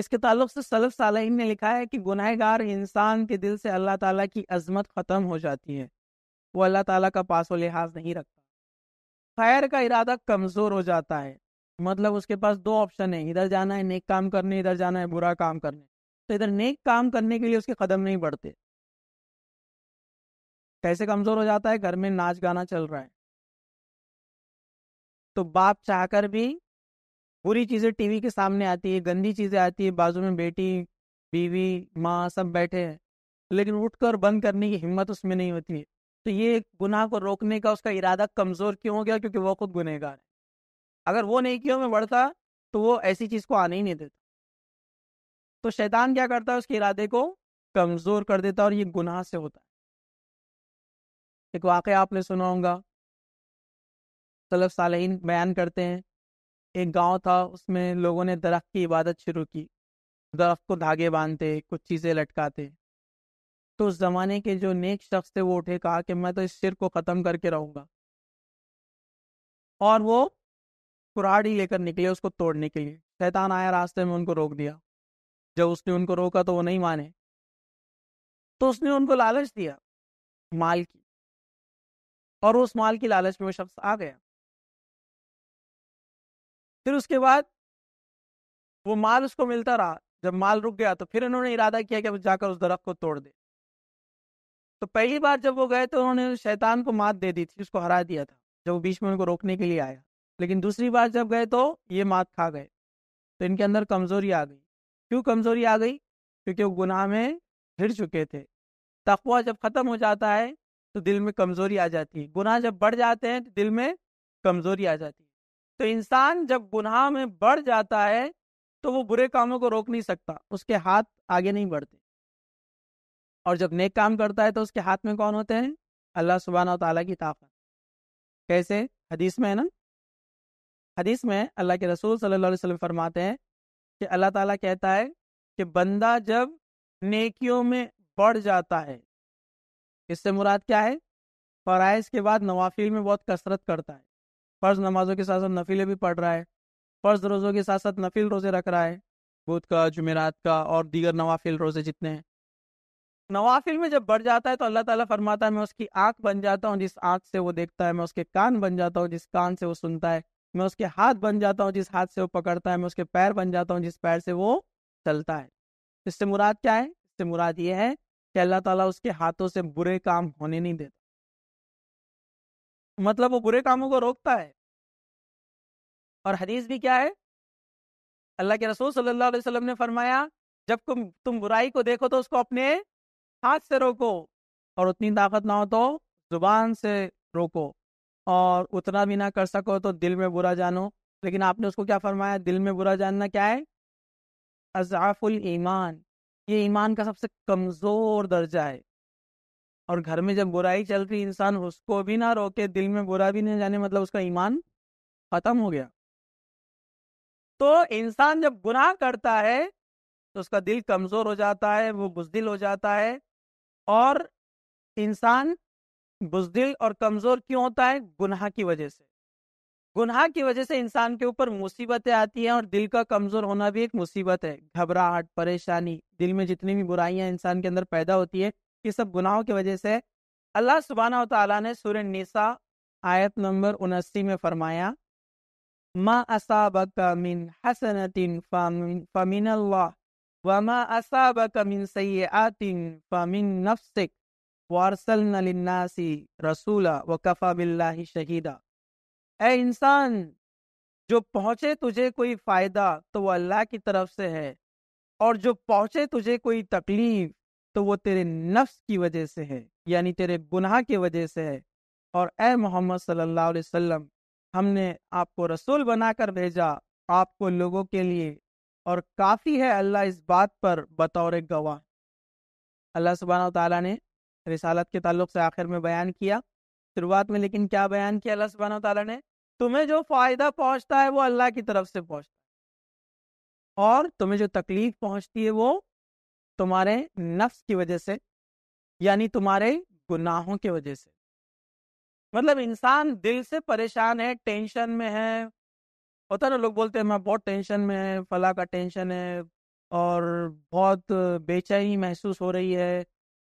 इसके ताल्लुक से सलफ साल ने लिखा है कि गुनाहगार इंसान के दिल से अल्लाह ताला की अजमत ख़त्म हो जाती है वो अल्लाह ताला का पास व लिहाज नहीं रखता खैर का इरादा कमज़ोर हो जाता है मतलब उसके पास दो ऑप्शन है इधर जाना है नेक काम करने इधर जाना है बुरा काम करने तो इधर नेक काम करने के लिए उसके कदम नहीं बढ़ते कैसे कमज़ोर हो जाता है घर में नाच गाना चल रहा है तो बाप चाहकर भी बुरी चीज़ें टीवी के सामने आती है गंदी चीज़ें आती है बाजू में बेटी बीवी माँ सब बैठे हैं लेकिन उठकर बंद करने की हिम्मत उसमें नहीं होती है तो ये गुनाह को रोकने का उसका इरादा कमज़ोर क्यों हो गया क्योंकि वो खुद गुनहगार है अगर वो नहीं क्यों मैं बढ़ता तो वो ऐसी चीज़ को आने ही नहीं देता तो शैतान क्या करता है उसके इरादे को कमज़ोर कर देता है और ये गुनाह से होता है एक वाक़ आपने सुना होगा सलफ साल बयान करते हैं एक गांव था उसमें लोगों ने दरख्त की इबादत शुरू की दरख्त को धागे बांधते कुछ चीज़ें लटकाते तो उस ज़माने के जो नेक शख्स थे वो उठे कहा कि मैं तो इस शिर को ख़त्म करके रहूँगा और वो कुराड़ी लेकर निकले उसको तोड़ने के लिए शैतान आया रास्ते में उनको रोक दिया जब उसने उनको रोका तो वो नहीं माने तो उसने उनको लालच दिया माल की और उस माल की लालच में वो शख्स आ गया फिर उसके बाद वो माल उसको मिलता रहा जब माल रुक गया तो फिर उन्होंने इरादा किया कि जाकर उस दरख्त को तोड़ दे तो पहली बार जब वो गए तो उन्होंने शैतान को मात दे दी थी उसको हरा दिया था जब वो बीच में उनको रोकने के लिए आया लेकिन दूसरी बार जब गए तो ये मात खा गए तो इनके अंदर कमजोरी आ गई क्यों कमजोरी आ गई क्योंकि वो गुनाह में घिर चुके थे तकवा जब खत्म हो जाता है तो दिल में कमजोरी आ जाती है गुनाह जब बढ़ जाते हैं तो दिल में कमजोरी आ जाती है तो इंसान जब गुनाह में बढ़ जाता है तो वो बुरे कामों को रोक नहीं सकता उसके हाथ आगे नहीं बढ़ते और जब नेक काम करता है तो उसके हाथ में कौन होते हैं अल्लाह सुबहाना तला की ताकत कैसे हदीस में है ना हदीस में अल्लाह के रसूल सल्लल्लाहु अलैहि वसल्लम फरमाते हैं कि अल्लाह ताला कहता है कि बंदा जब नेकियों में बढ़ जाता है इससे मुराद क्या है फ़राइज़ के बाद नवाफिल में बहुत कसरत करता है फ़र्ज नमाजों के साथ साथ नफिले भी पढ़ रहा है फ़र्ज रोज़ों के साथ साथ नफिल रोज़े रख रहा है बुध का जुमेरात का और दीगर नवाफिल रोज़े जितने हैं नवाफिल में जब बढ़ जाता है तो अल्लाह ताला फरमाता है मैं उसकी आंख बन जाता हूँ जिस आंख से वो देखता है मैं उसके कान बन जाता हूँ जिस कान से वो सुनता है मैं उसके हाथ बन जाता हूँ जिस हाथ से वो पकड़ता है मैं उसके पैर बन जाता हूँ जिस पैर से वो चलता है इससे मुराद क्या है इससे मुराद ये है कि अल्लाह ताला उसके हाथों से बुरे काम होने नहीं देता मतलब वो बुरे कामों को रोकता है और हदीस भी क्या है अल्लाह के रसूल सल्लल्लाहु अलैहि वसल्लम ने फरमाया जब तुम तुम बुराई को देखो तो उसको अपने हाथ से रोको और उतनी ताकत ना हो तो जुबान से रोको और उतना भी ना कर सको तो दिल में बुरा जानो लेकिन आपने उसको क्या फरमाया दिल में बुरा जानना क्या है अजाफुल ईमान ये ईमान का सबसे कमज़ोर दर्जा है और घर में जब बुराई चल रही इंसान उसको भी ना रोके दिल में बुरा भी नहीं जाने मतलब उसका ईमान खत्म हो गया तो इंसान जब गुनाह करता है तो उसका दिल कमजोर हो जाता है वो बुजदिल हो जाता है और इंसान बुजदिल और कमजोर क्यों होता है गुनाह की वजह से गुनाह की वजह से इंसान के ऊपर मुसीबतें आती हैं और दिल का कमजोर होना भी एक मुसीबत है घबराहट परेशानी दिल में जितनी भी बुराइयां इंसान के अंदर पैदा होती है ये सब गुनाहों की वजह से अल्लाह सुबहाना तला ने सूर्य निसा आयत नंबर उनासी में फरमाया मा असाबक मिन हसनतिन फमिन अल्लाह व मा असाबक मिन सय्यातिन फमिन नफ्सिक वारसलना लिन्नासी रसूला व कफा बिल्लाहि शहीदा ए इंसान जो पहुंचे तुझे कोई फायदा तो वो अल्लाह की तरफ से है और जो पहुंचे तुझे कोई तकलीफ तो वो तेरे नफ्स की वजह से है यानी तेरे गुनाह की वजह से है और ए मोहम्मद सल्लल्लाहु अलैहि वसल्लम हमने आपको रसूल बनाकर भेजा आपको लोगों के लिए और काफ़ी है अल्लाह इस बात पर बतौर गवाह अल्लाह सुबहाना तला ने रिसालत के ताल्लुक से आखिर में बयान किया शुरुआत में लेकिन क्या बयान किया अल्लाह सुबहाना तला ने तुम्हें जो फ़ायदा पहुंचता है वो अल्लाह की तरफ से पहुंचता है और तुम्हें जो तकलीफ पहुंचती है वो तुम्हारे नफ्स की वजह से यानी तुम्हारे गुनाहों की वजह से मतलब इंसान दिल से परेशान है टेंशन में है होता ना लोग बोलते हैं मैं बहुत टेंशन में है फला का टेंशन है और बहुत बेचैनी महसूस हो रही है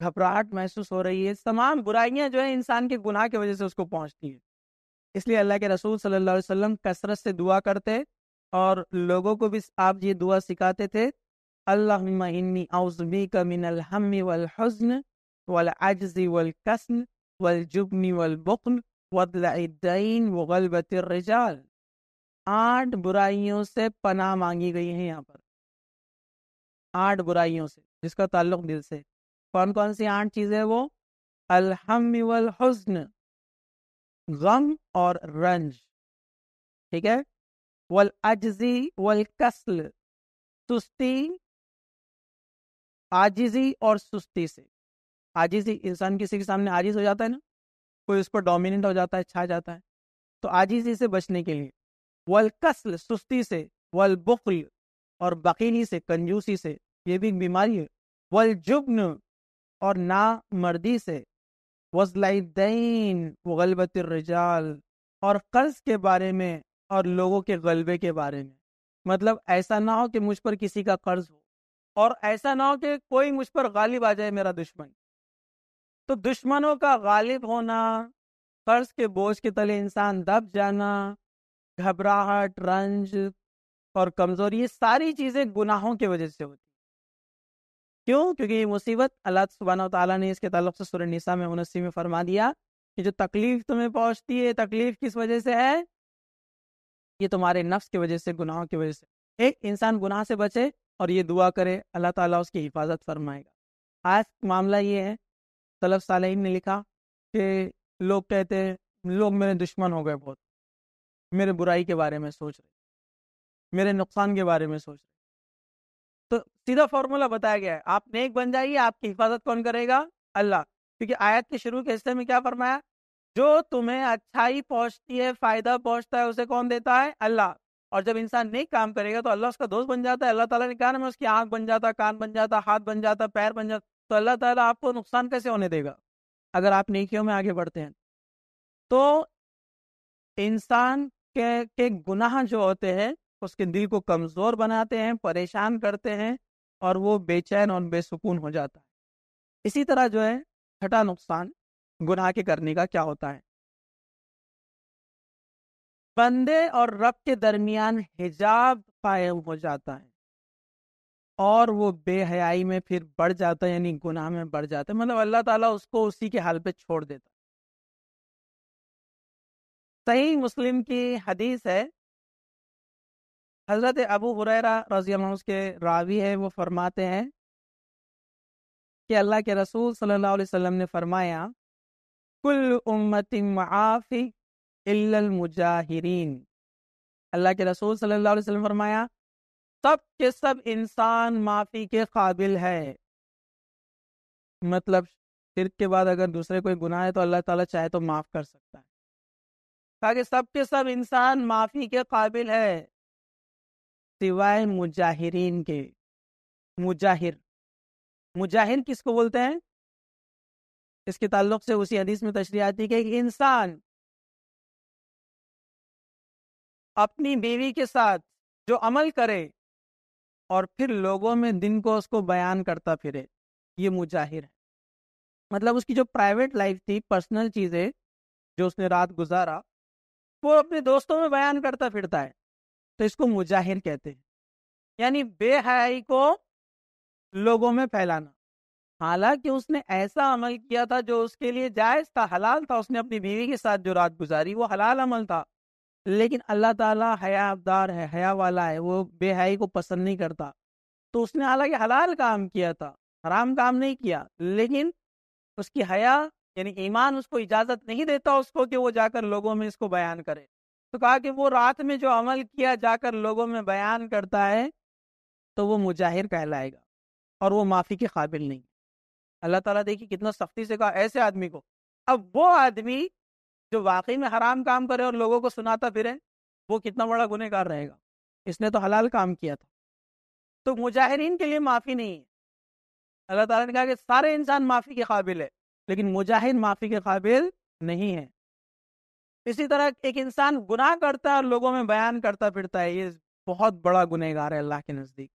घबराहट महसूस हो रही है तमाम बुराइयां जो है इंसान के गुनाह की वजह से उसको पहुंचती है इसलिए अल्लाह के रसूल सल्लल्लाहु अलैहि वसल्लम कसरत से दुआ करते और लोगों को भी आप ये दुआ सिखाते थे अल्लामी आउजबी आठ बुराइयों से पनाह मांगी गई है यहाँ पर आठ बुराइयों से जिसका ताल्लुक दिल से कौन कौन सी आठ चीज़ें वो अलहमल हुस्न गम और रंज ठीक है वल अजी वल कस्ल सुस्ती आजिजी और सुस्ती से आजिजी इंसान किसी के सामने आजिज हो जाता है ना कोई उस पर डोमिनेंट हो जाता है छा जाता है तो आजिजी से बचने के लिए वलकसल सुस्ती से वल बुखल और बकीली से कंजूसी से ये भी एक बीमारी है वल जुग्न और नामर्दी से वजलाइन वलबत रजाल और कर्ज के बारे में और लोगों के गलबे के बारे में मतलब ऐसा ना हो कि मुझ पर किसी का कर्ज हो और ऐसा ना हो कि कोई मुझ पर गालिब आ जाए मेरा दुश्मन तो दुश्मनों का गालिब होना कर्ज के बोझ के तले इंसान दब जाना घबराहट रंज और कमजोरी ये सारी चीजें गुनाहों की वजह से होती क्यों क्योंकि ये मुसीबत अल्लाह सुबहाना तला ने इसके तल्ल से सुर निसा में उनसी में फरमा दिया कि जो तकलीफ तुम्हें पहुंचती है तकलीफ किस वजह से है ये तुम्हारे नफ्स की वजह से गुनाहों की वजह से एक इंसान गुनाह से बचे और ये दुआ करे अल्लाह ताला उसकी हिफाजत फरमाएगा आज मामला ये है तलब सालहीन ने लिखा कि लोग कहते हैं लोग मेरे दुश्मन हो गए बहुत मेरे बुराई के बारे में सोच रहे मेरे नुकसान के बारे में सोच रहे तो सीधा फार्मूला बताया गया है आप नेक बन जाइए आपकी हिफाजत कौन करेगा अल्लाह क्योंकि आयत के शुरू के हिस्से में क्या फरमाया जो तुम्हें अच्छाई पहुंचती है फायदा पहुंचता है उसे कौन देता है अल्लाह और जब इंसान नेक काम करेगा तो अल्लाह उसका दोस्त बन जाता है अल्लाह ताला ने कहा ना मैं उसकी आंख बन जाता कान बन जाता हाथ बन जाता पैर बन जाता तो अल्लाह ताला आपको नुकसान कैसे होने देगा अगर आप नेकियों में आगे बढ़ते हैं तो इंसान के के गुनाह जो होते हैं उसके दिल को कमज़ोर बनाते हैं परेशान करते हैं और वो बेचैन और बेसुकून हो जाता है इसी तरह जो है छठा नुकसान गुनाह के करने का क्या होता है बंदे और रब के दरमियान हिजाब कायम हो जाता है और वो बेहयाई में फिर बढ़ जाता है यानी गुनाह में बढ़ जाता है मतलब अल्लाह ताला उसको उसी के हाल पे छोड़ देता है सही मुस्लिम की हदीस है हजरत अबू हुरैरा रजी उसके रावी है वो फरमाते हैं कि अल्लाह के रसूल सल्लल्लाहु अलैहि वसल्लम ने फरमाया कुल उम्मत माफी मुजाहिरीन अल्लाह के रसूल सल्लल्लाहु अलैहि वसल्लम फरमाया सब के सब इंसान माफ़ी के काबिल है मतलब फिर के बाद अगर दूसरे कोई गुनाह है तो अल्लाह ताला चाहे तो माफ़ कर सकता है ताकि सब के सब इंसान माफ़ी के काबिल है सिवाय मुजाहिरीन के मुजाहिर मुजाहिर किसको बोलते हैं इसके ताल्लुक से उसी हदीस में तशरी आती है कि इंसान अपनी बीवी के साथ जो अमल करे और फिर लोगों में दिन को उसको बयान करता फिरे ये मुजाहिर है मतलब उसकी जो प्राइवेट लाइफ थी पर्सनल चीज़ें जो उसने रात गुजारा वो अपने दोस्तों में बयान करता फिरता है तो इसको मुजाहिर कहते हैं यानी बेहयाई को लोगों में फैलाना हालांकि उसने ऐसा अमल किया था जो उसके लिए जायज था हलाल था उसने अपनी बीवी के साथ जो रात गुजारी वो हलाल अमल था लेकिन अल्लाह ताला हयादार है हया वाला है वो बेहाई को पसंद नहीं करता तो उसने हालांकि हलाल काम किया था हराम काम नहीं किया लेकिन उसकी हया यानी ईमान उसको इजाज़त नहीं देता उसको कि वो जाकर लोगों में इसको बयान करे तो कहा कि वो रात में जो अमल किया जाकर लोगों में बयान करता है तो वो मुजाहिर कहलाएगा और वो माफ़ी के काबिल नहीं अल्लाह ताला देखिए कितना सख्ती से कहा ऐसे आदमी को अब वो आदमी जो वाकई में हराम काम करे और लोगों को सुनाता फिरे वो कितना बड़ा गुनहगार रहेगा इसने तो हलाल काम किया था तो मुजाहरीन के लिए माफ़ी नहीं है अल्लाह ताला ने कहा कि सारे इंसान माफ़ी के काबिल है लेकिन मुजाहिद माफ़ी के काबिल नहीं है इसी तरह एक इंसान गुनाह करता है और लोगों में बयान करता फिरता है ये बहुत बड़ा गुनहगार है अल्लाह के नज़दीक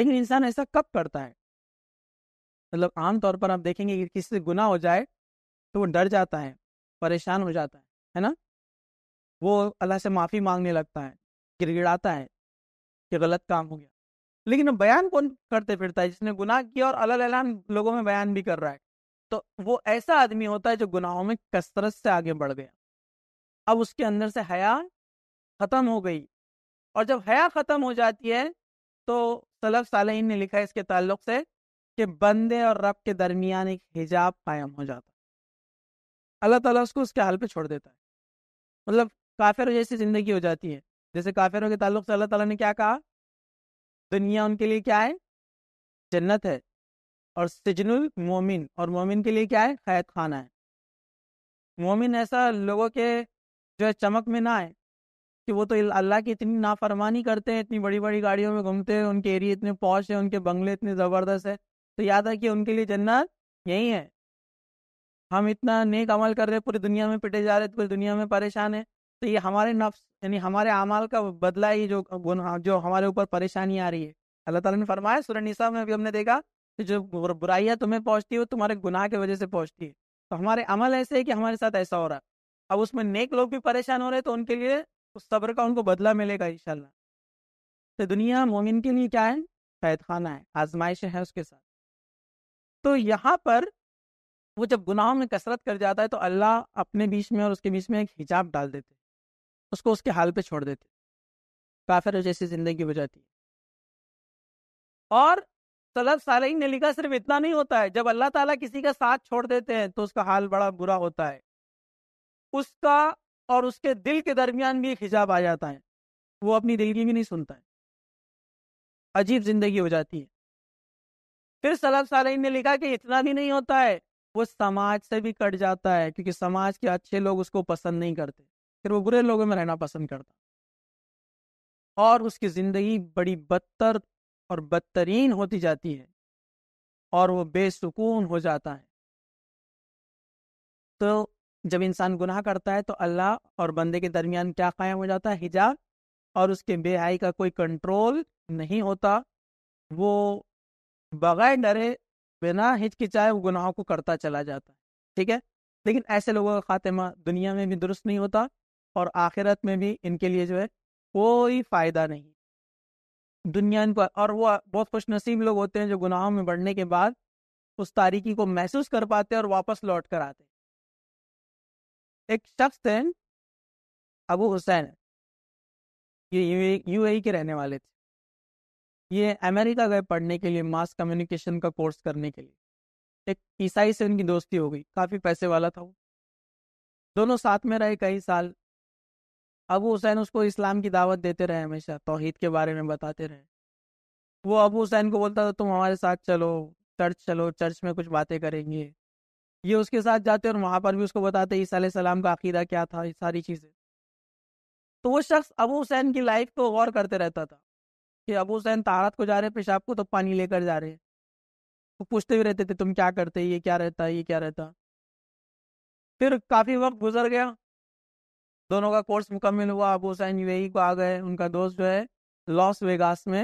लेकिन इंसान ऐसा कब करता है मतलब आमतौर पर आप देखेंगे कि किसी से गुनाह हो जाए तो वो डर जाता है परेशान हो जाता है है ना वो अल्लाह से माफ़ी मांगने लगता है गिड़गिड़ाता है कि गलत काम हो गया लेकिन बयान कौन करते फिरता है जिसने गुनाह किया और अल्लाह एलान लोगों में बयान भी कर रहा है तो वो ऐसा आदमी होता है जो गुनाहों में कसरत से आगे बढ़ गया अब उसके अंदर से हया ख़त्म हो गई और जब हया ख़त्म हो जाती है तो सलफ सालहीन ने लिखा है इसके ताल्लुक से कि बंदे और रब के दरमियान एक हिजाब कायम हो जाता है अल्लाह ताला उसको उसके हाल पे छोड़ देता है मतलब काफिर जैसी जिंदगी हो जाती है जैसे काफिरों के ताल्लुक से अल्लाह ताला ने क्या कहा दुनिया उनके लिए क्या है जन्नत है और सिजनुल मोमिन और मोमिन के लिए क्या है खैत खाना है मोमिन ऐसा लोगों के जो है चमक में ना आए कि वो तो अल्लाह की इतनी नाफरमानी करते हैं इतनी बड़ी बड़ी गाड़ियों में घूमते हैं उनके एरिए इतने पौश है उनके बंगले इतने ज़बरदस्त है तो याद है कि उनके लिए जन्नत यही है हम इतना नेक अमल कर रहे पूरी दुनिया में पिटे जा रहे पूरी दुनिया में परेशान है तो ये हमारे नफ्स यानी हमारे अमाल का बदला ही जो जो हमारे ऊपर परेशानी आ रही है अल्लाह ताला ने फरमाया सूर्य निसा में भी हमने देखा कि जो बुराइयां तुम्हें पहुंचती है वो तुम्हारे गुनाह की वजह से पहुंचती है तो हमारे अमल ऐसे है कि हमारे साथ ऐसा हो रहा अब उसमें नेक लोग भी परेशान हो रहे हैं तो उनके लिए उस सब्र का उनको बदला मिलेगा इंशाल्लाह तो दुनिया मोमिन के लिए क्या है कैद खाना है आजमाइश है उसके साथ तो यहाँ पर वो जब गुनाहों में कसरत कर जाता है तो अल्लाह अपने बीच में और उसके बीच में एक हिजाब डाल देते उसको उसके हाल पे छोड़ देते काफिर जैसी जिंदगी हो जाती है और सलफ सालहीन ने लिखा सिर्फ इतना नहीं होता है जब अल्लाह ताला किसी का साथ छोड़ देते हैं तो उसका हाल बड़ा बुरा होता है उसका और उसके दिल के दरमियान भी एक हिजाब आ जाता है वो अपनी दिल की भी नहीं सुनता है अजीब जिंदगी हो जाती है फिर सलफ सालहीन ने लिखा कि इतना भी नहीं होता है वो समाज से भी कट जाता है क्योंकि समाज के अच्छे लोग उसको पसंद नहीं करते फिर वो बुरे लोगों में रहना पसंद करता और उसकी ज़िंदगी बड़ी बदतर और बदतरीन होती जाती है और वो बेसुकून हो जाता है तो जब इंसान गुनाह करता है तो अल्लाह और बंदे के दरमियान क्या कायम हो जाता है हिजाब और उसके बेहाई का कोई कंट्रोल नहीं होता वो बगैर डरे बिना हिचकिचाए वो गुनाहों को करता चला जाता है ठीक है लेकिन ऐसे लोगों का खातिमा दुनिया में भी दुरुस्त नहीं होता और आखिरत में भी इनके लिए जो है कोई फायदा नहीं दुनिया इनको और वो बहुत खुश नसीब लोग होते हैं जो गुनाहों में बढ़ने के बाद उस तारीकी को महसूस कर पाते हैं और वापस लौट कर आते हैं एक शख्स थे अबू हुसैन ये यूएई के रहने वाले थे ये अमेरिका गए पढ़ने के लिए मास कम्युनिकेशन का कोर्स करने के लिए एक ईसाई से उनकी दोस्ती हो गई काफ़ी पैसे वाला था वो दोनों साथ में रहे कई साल अबू हुसैन उसको इस्लाम की दावत देते रहे हमेशा तोहहीद के बारे में बताते रहे वो अबू हुसैन को बोलता था तुम हमारे साथ चलो चर्च चलो चर्च में कुछ बातें करेंगे ये उसके साथ जाते और वहाँ पर भी उसको बताते ईसा सलाम का अकीदा क्या था ये सारी चीज़ें तो वो शख्स अबू हुसैन की लाइफ को गौर करते रहता था कि अबू हुसैन तारात को जा रहे पेशाब को तो पानी लेकर जा रहे वो पूछते भी रहते थे तुम क्या करते ये क्या रहता ये क्या रहता फिर काफ़ी वक्त गुजर गया दोनों का कोर्स मुकम्मल हुआ अबू हुसैन यू को आ गए उनका दोस्त जो है लॉस वेगास में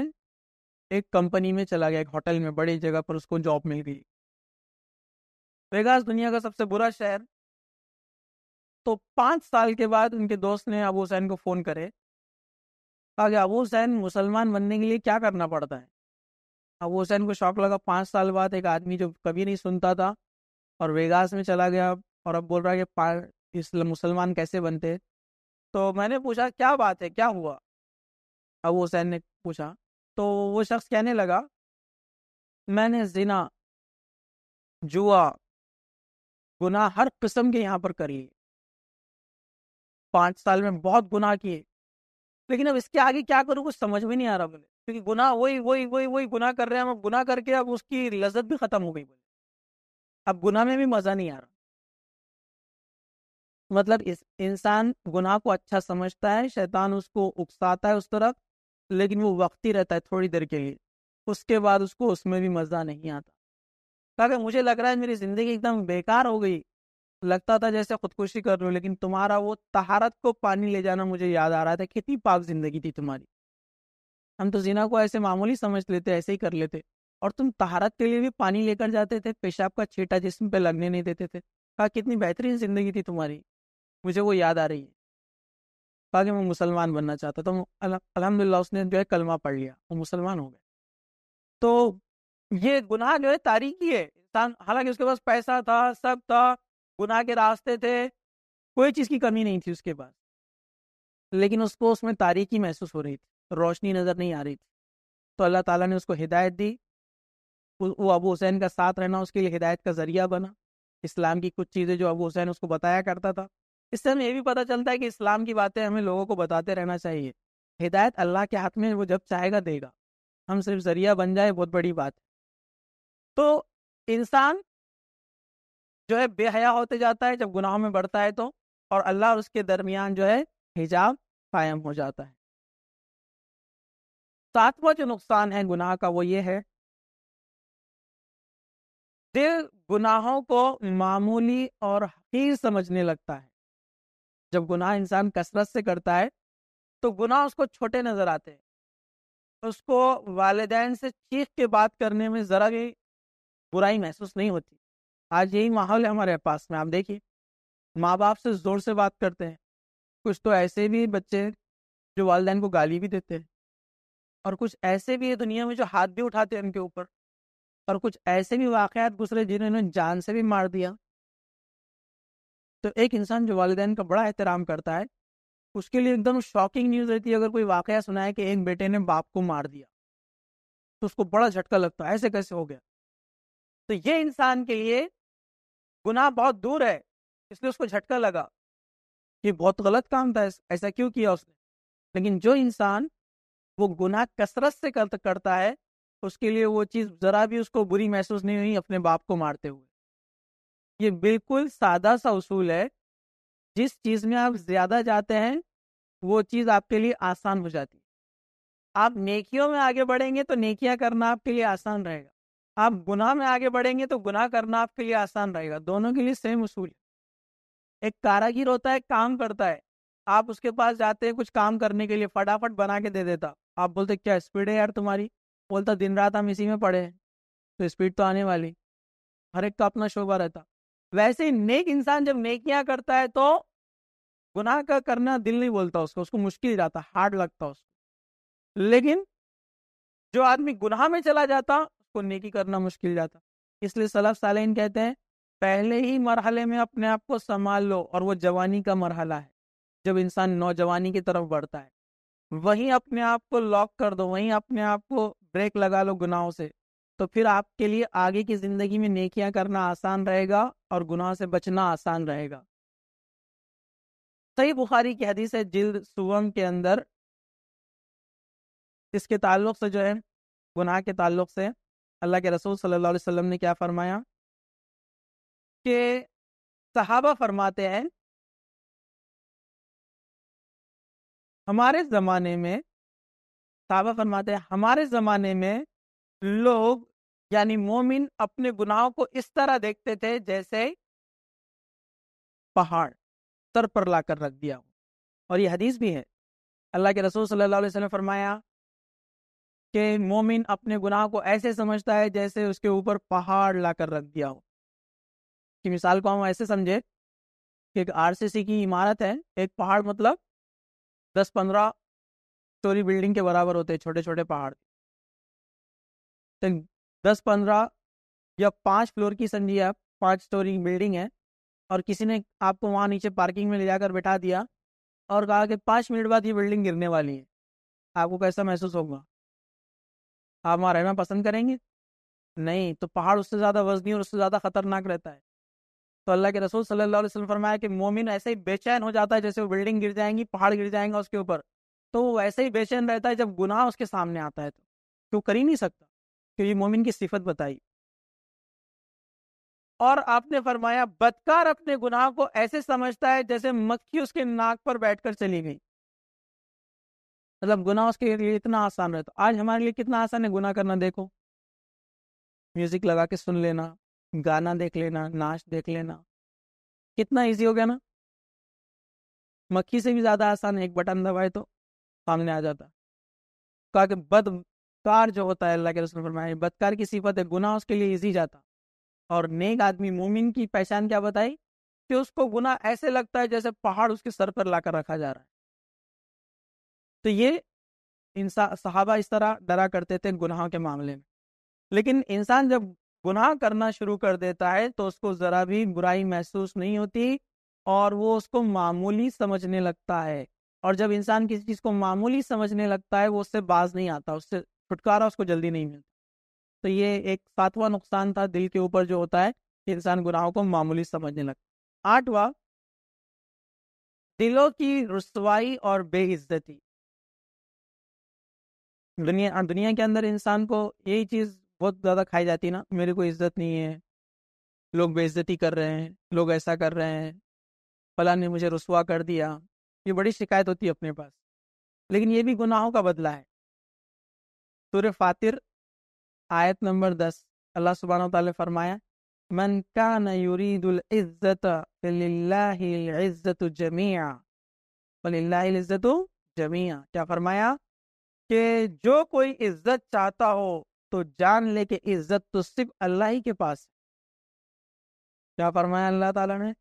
एक कंपनी में चला गया एक होटल में बड़ी जगह पर उसको जॉब मिल गई वेगास दुनिया का सबसे बुरा शहर तो पाँच साल के बाद उनके दोस्त ने अबू हुसैन को फ़ोन करे कहा गया अबू हुसैन मुसलमान बनने के लिए क्या करना पड़ता है अबू हुसैन को शौक लगा पाँच साल बाद एक आदमी जो कभी नहीं सुनता था और वेगास में चला गया और अब बोल रहा है कि इस मुसलमान कैसे बनते तो मैंने पूछा क्या बात है क्या हुआ अब हुसैन ने पूछा तो वो शख्स कहने लगा मैंने जिना जुआ गुनाह हर किस्म के यहाँ पर करी पाँच साल में बहुत गुनाह किए लेकिन अब इसके आगे क्या करूँ कुछ समझ में नहीं आ रहा बोले क्योंकि गुना वही वही वही वही गुना कर रहे हैं हम अब करके अब उसकी लजत भी खत्म हो गई बोले अब गुनाह में भी मज़ा नहीं आ रहा मतलब इस इंसान गुनाह को अच्छा समझता है शैतान उसको उकसाता है उस तरफ लेकिन वो वक्ती रहता है थोड़ी देर के लिए उसके बाद उसको उसमें भी मज़ा नहीं आता तो अगर मुझे लग रहा है मेरी ज़िंदगी एकदम बेकार हो गई लगता था जैसे खुदकुशी कर रहे हो लेकिन तुम्हारा वो तहारत को पानी ले जाना मुझे याद आ रहा था कितनी पाक जिंदगी थी तुम्हारी हम तो जीना को ऐसे मामूली समझ लेते ऐसे ही कर लेते और तुम तहारत के लिए भी पानी लेकर जाते थे पेशाब का छीटा जिसम पे लगने नहीं देते थे कहा कितनी बेहतरीन जिंदगी थी तुम्हारी मुझे वो याद आ रही है कहा कि मैं मुसलमान बनना चाहता तो अलहमदिल्ला उसने जो है कलमा पढ़ लिया वो मुसलमान हो गए तो ये गुनाह जो है तारीखी है हालांकि उसके पास पैसा था सब था गुनाह के रास्ते थे कोई चीज़ की कमी नहीं थी उसके पास लेकिन उसको उसमें तारीकी महसूस हो रही थी रोशनी नज़र नहीं आ रही थी तो अल्लाह ताला ने उसको हिदायत दी वो अबू हुसैन का साथ रहना उसके लिए हिदायत का जरिया बना इस्लाम की कुछ चीज़ें जो अबू हुसैन उसको बताया करता था इससे हमें यह भी पता चलता है कि इस्लाम की बातें हमें लोगों को बताते रहना चाहिए हिदायत अल्लाह के हाथ में वो जब चाहेगा देगा हम सिर्फ जरिया बन जाए बहुत बड़ी बात है तो इंसान जो है बेहया होते जाता है जब गुनाह में बढ़ता है तो और अल्लाह और उसके दरमियान जो है हिजाब कायम हो जाता है सातवां जो नुकसान है गुनाह का वो ये है दिल गुनाहों को मामूली और हकीर समझने लगता है जब गुनाह इंसान कसरत से करता है तो गुनाह उसको छोटे नज़र आते हैं उसको वालदेन से चीख के बात करने में ज़रा भी बुराई महसूस नहीं होती आज यही माहौल है हमारे पास में आप देखिए माँ बाप से जोर से बात करते हैं कुछ तो ऐसे भी बच्चे जो वालदेन को गाली भी देते हैं और कुछ ऐसे भी है दुनिया में जो हाथ भी उठाते हैं उनके ऊपर और कुछ ऐसे भी वाक़ात गुजरे जिन्होंने जान से भी मार दिया तो एक इंसान जो वालदेन का बड़ा एहतराम करता है उसके लिए एकदम शॉकिंग न्यूज़ रहती है अगर कोई वाक़ सुना है कि एक बेटे ने बाप को मार दिया तो उसको बड़ा झटका लगता है ऐसे कैसे हो गया तो ये इंसान के लिए गुनाह बहुत दूर है इसलिए उसको झटका लगा कि बहुत गलत काम था ऐसा क्यों किया उसने लेकिन जो इंसान वो गुनाह कसरत से करता है उसके लिए वो चीज़ ज़रा भी उसको बुरी महसूस नहीं हुई अपने बाप को मारते हुए ये बिल्कुल सादा सा उसूल है जिस चीज़ में आप ज़्यादा जाते हैं वो चीज़ आपके लिए आसान हो जाती है आप नेकियों में आगे बढ़ेंगे तो नेकियां करना आपके लिए आसान रहेगा आप गुनाह में आगे बढ़ेंगे तो गुनाह करना आपके लिए आसान रहेगा दोनों के लिए सेम उसूल एक कारागिर होता है काम करता है आप उसके पास जाते हैं कुछ काम करने के लिए फटाफट बना के दे देता आप बोलते क्या स्पीड है यार तुम्हारी बोलता दिन रात हम इसी में पड़े हैं तो स्पीड तो आने वाली हर एक का अपना शोभा रहता वैसे ही नेक इंसान जब नेकियां करता है तो गुनाह का करना दिल नहीं बोलता उसको उसको मुश्किल जाता हार्ड लगता उसको लेकिन जो आदमी गुनाह में चला जाता को नेकी करना मुश्किल जाता इसलिए सलाफ साल कहते हैं पहले ही मरहले में अपने आप को संभाल लो और वो जवानी का मरहला है जब इंसान नौजवानी की तरफ बढ़ता है वहीं अपने आप को लॉक कर दो वहीं अपने आप को ब्रेक लगा लो गुनाहों से तो फिर आपके लिए आगे की ज़िंदगी में नेकियां करना आसान रहेगा और गुनाह से बचना आसान रहेगा सही बुखारी की हदीस है जिल्द सुवम के अंदर इसके ताल्लुक से जो है गुनाह के ताल्लुक से अल्लाह के रसूल सल्लल्लाहु अलैहि वसल्लम ने क्या फरमाया कि सहाबा फरमाते हैं हमारे ज़माने में सहाबा फरमाते हैं हमारे ज़माने में लोग यानी मोमिन अपने गुनाहों को इस तरह देखते थे जैसे पहाड़ सर पर लाकर रख दिया हो और ये हदीस भी है अल्लाह के रसूल सल्लल्लाहु अलैहि वसल्लम फरमाया कि मोमिन अपने गुनाह को ऐसे समझता है जैसे उसके ऊपर पहाड़ लाकर रख दिया हो कि मिसाल को हम ऐसे समझे कि एक आरसीसी की इमारत है एक पहाड़ मतलब दस पंद्रह स्टोरी बिल्डिंग के बराबर होते हैं छोटे छोटे पहाड़ तो दस पंद्रह या पाँच फ्लोर की समझिए आप पाँच स्टोरी बिल्डिंग है और किसी ने आपको वहाँ नीचे पार्किंग में ले जाकर बैठा दिया और कहा कि पाँच मिनट बाद ये बिल्डिंग गिरने वाली है आपको कैसा महसूस होगा आप वहाँ रहना पसंद करेंगे नहीं तो पहाड़ उससे ज़्यादा वजनी और उससे ज़्यादा खतरनाक रहता है तो अल्लाह के रसूल सल्लल्लाहु अलैहि वसल्लम फरमाया कि मोमिन ऐसे ही बेचैन हो जाता है जैसे वो बिल्डिंग गिर जाएंगी पहाड़ गिर जाएंगे उसके ऊपर तो वो ऐसे ही बेचैन रहता है जब गुनाह उसके सामने आता है तो क्यों तो कर ही नहीं सकता क्योंकि ये मोमिन की सिफत बताई और आपने फरमाया बदकार अपने गुनाह को ऐसे समझता है जैसे मक्खी उसके नाक पर बैठकर चली गई मतलब गुना उसके लिए इतना आसान रहता आज हमारे लिए कितना आसान है गुना करना देखो म्यूजिक लगा के सुन लेना गाना देख लेना नाच देख लेना कितना इजी हो गया ना मक्खी से भी ज्यादा आसान है एक बटन दबाए तो सामने आ जाता कहा कि बदकार जो होता है अल्लाह के रसूल फरमाए बदकार की सिफत है गुनाह उसके लिए इजी जाता और नेक आदमी मोमिन की पहचान क्या बताई कि उसको गुना ऐसे लगता है जैसे पहाड़ उसके सर पर लाकर रखा जा रहा है तो ये इंसान सहाबा इस तरह डरा करते थे गुनाहों के मामले में लेकिन इंसान जब गुनाह करना शुरू कर देता है तो उसको ज़रा भी बुराई महसूस नहीं होती और वो उसको मामूली समझने लगता है और जब इंसान किसी चीज़ को मामूली समझने लगता है वो उससे बाज नहीं आता उससे छुटकारा उसको जल्दी नहीं मिलता तो ये एक सातवा नुकसान था दिल के ऊपर जो होता है कि इंसान गुनाहों को मामूली समझने लगता आठवा दिलों की रसवाई और बेइज्जती दुनिया हाँ, दुनिया के अंदर इंसान को यही चीज़ बहुत ज़्यादा खाई जाती है ना मेरे को इज्जत नहीं है लोग बेइज्जती कर रहे हैं लोग ऐसा कर रहे हैं फला ने मुझे रसुआ कर दिया ये बड़ी शिकायत होती है अपने पास लेकिन ये भी गुनाहों का बदला है सुर फातिर आयत नंबर दस अल्लाह सुबहान तला फरमाया मन का नज़त जमिया जमिया क्या फरमाया कि जो कोई इज्जत चाहता हो तो जान ले कि इज्जत तो सिर्फ अल्लाह ही के पास है क्या फरमाया अल्लाह ताला ने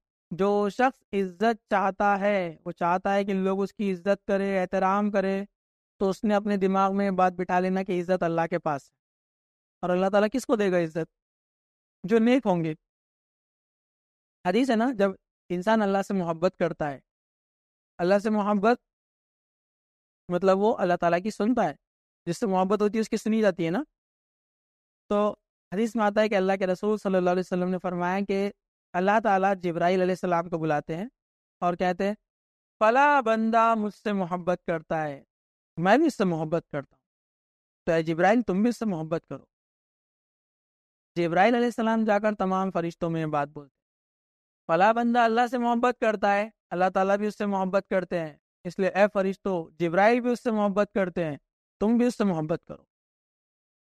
जो शख्स इज्जत चाहता है वो चाहता है कि लोग उसकी इज्जत करें एहतराम करें तो उसने अपने दिमाग में बात बिठा लेना कि इज्जत अल्लाह के पास है और अल्लाह ताला किसको देगा इज्जत जो नेक होंगे हदीस है ना जब इंसान अल्लाह से मोहब्बत करता है अल्लाह से मोहब्बत मतलब वो अल्लाह ताला की सुनता है जिससे मोहब्बत होती है उसकी सुनी जाती है ना तो हदीस में आता है कि अल्लाह के रसूल सल्लल्लाहु अलैहि वसल्लम ने फरमाया कि अल्लाह ताला जब्राईल सलाम को बुलाते हैं और कहते हैं फला बंदा मुझसे मोहब्बत करता है मैं भी इससे मोहब्बत करता हूँ तो जिब्राइल तुम भी इससे मोहब्बत करो जब्राइल सलाम जाकर तमाम फरिश्तों में बात बोलते फला बंदा अल्लाह से मोहब्बत करता है अल्लाह ताला भी उससे मोहब्बत करते हैं इसलिए ए फरिश्तो जब्राइल भी उससे मोहब्बत करते हैं तुम भी उससे मोहब्बत करो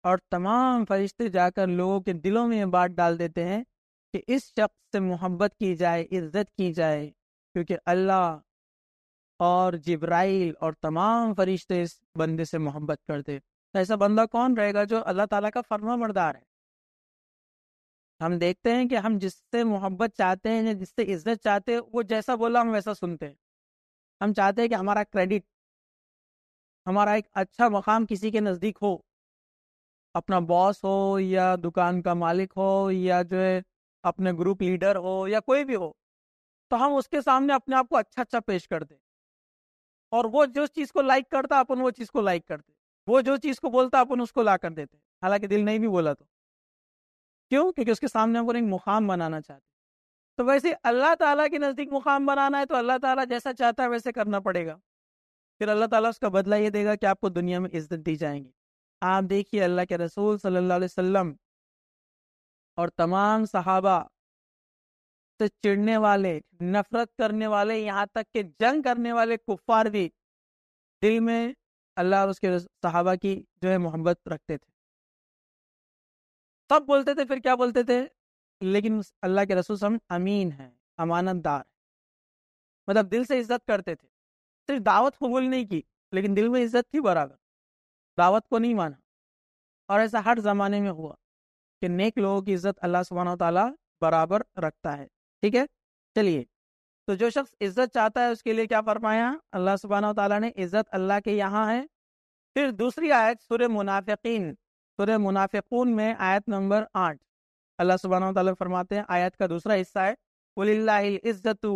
और तमाम फरिश्ते जाकर लोगों के दिलों में ये बात डाल देते हैं कि इस शख्स से मोहब्बत की जाए इज्जत की जाए क्योंकि अल्लाह और जब्राइल और तमाम फरिश्ते इस बंदे से मोहब्बत करते तो ऐसा बंदा कौन रहेगा जो अल्लाह ताला का फर्मा बरदार है हम देखते हैं कि हम जिससे मोहब्बत चाहते हैं या जिससे इज्जत चाहते हैं वो जैसा बोला हम वैसा सुनते हैं हम चाहते हैं कि हमारा क्रेडिट हमारा एक अच्छा मकाम किसी के नज़दीक हो अपना बॉस हो या दुकान का मालिक हो या जो है अपने ग्रुप लीडर हो या कोई भी हो तो हम उसके सामने अपने आप को अच्छा अच्छा पेश करते हैं और वो जो चीज़ को लाइक करता अपन वो चीज़ को लाइक करते वो जो चीज़ को बोलता अपन उसको ला कर देते हालांकि दिल नहीं भी बोला तो क्यों क्योंकि उसके सामने अपन एक मुकाम बनाना चाहते तो वैसे अल्लाह ताला के नज़दीक मुकाम बनाना है तो अल्लाह ताला जैसा चाहता है वैसे करना पड़ेगा फिर अल्लाह ताला उसका बदला ये देगा कि आपको दुनिया में इज्जत दी जाएंगी आप देखिए अल्लाह के रसूल सल्लल्लाहु अलैहि वसल्लम और तमाम सहाबा से चिड़ने वाले नफरत करने वाले यहाँ तक के जंग करने वाले कुफार भी दिल में अल्लाह और उसके सहाबा की जो है मोहब्बत रखते थे सब बोलते थे फिर क्या बोलते थे लेकिन अल्लाह के रसूल सम अमीन है अमानतदार मतलब दिल से इज्जत करते थे सिर्फ दावत कबूल नहीं की लेकिन दिल में इज्जत थी बराबर दावत को नहीं माना और ऐसा हर जमाने में हुआ कि नेक लोगों की इज्जत अल्लाह सुबहाना तला बराबर रखता है ठीक है चलिए तो जो शख्स इज्जत चाहता है उसके लिए क्या फरमाया अल्लाह सुबहाना तला ने इज्जत अल्लाह के यहाँ है फिर दूसरी आयत सुर मुनाफ़िन सुर मुनाफिकून में आयत नंबर आठ अल्लाह सुबहाना तला फरमाते हैं आयत का दूसरा हिस्सा है वलिल्लाज़्ज़त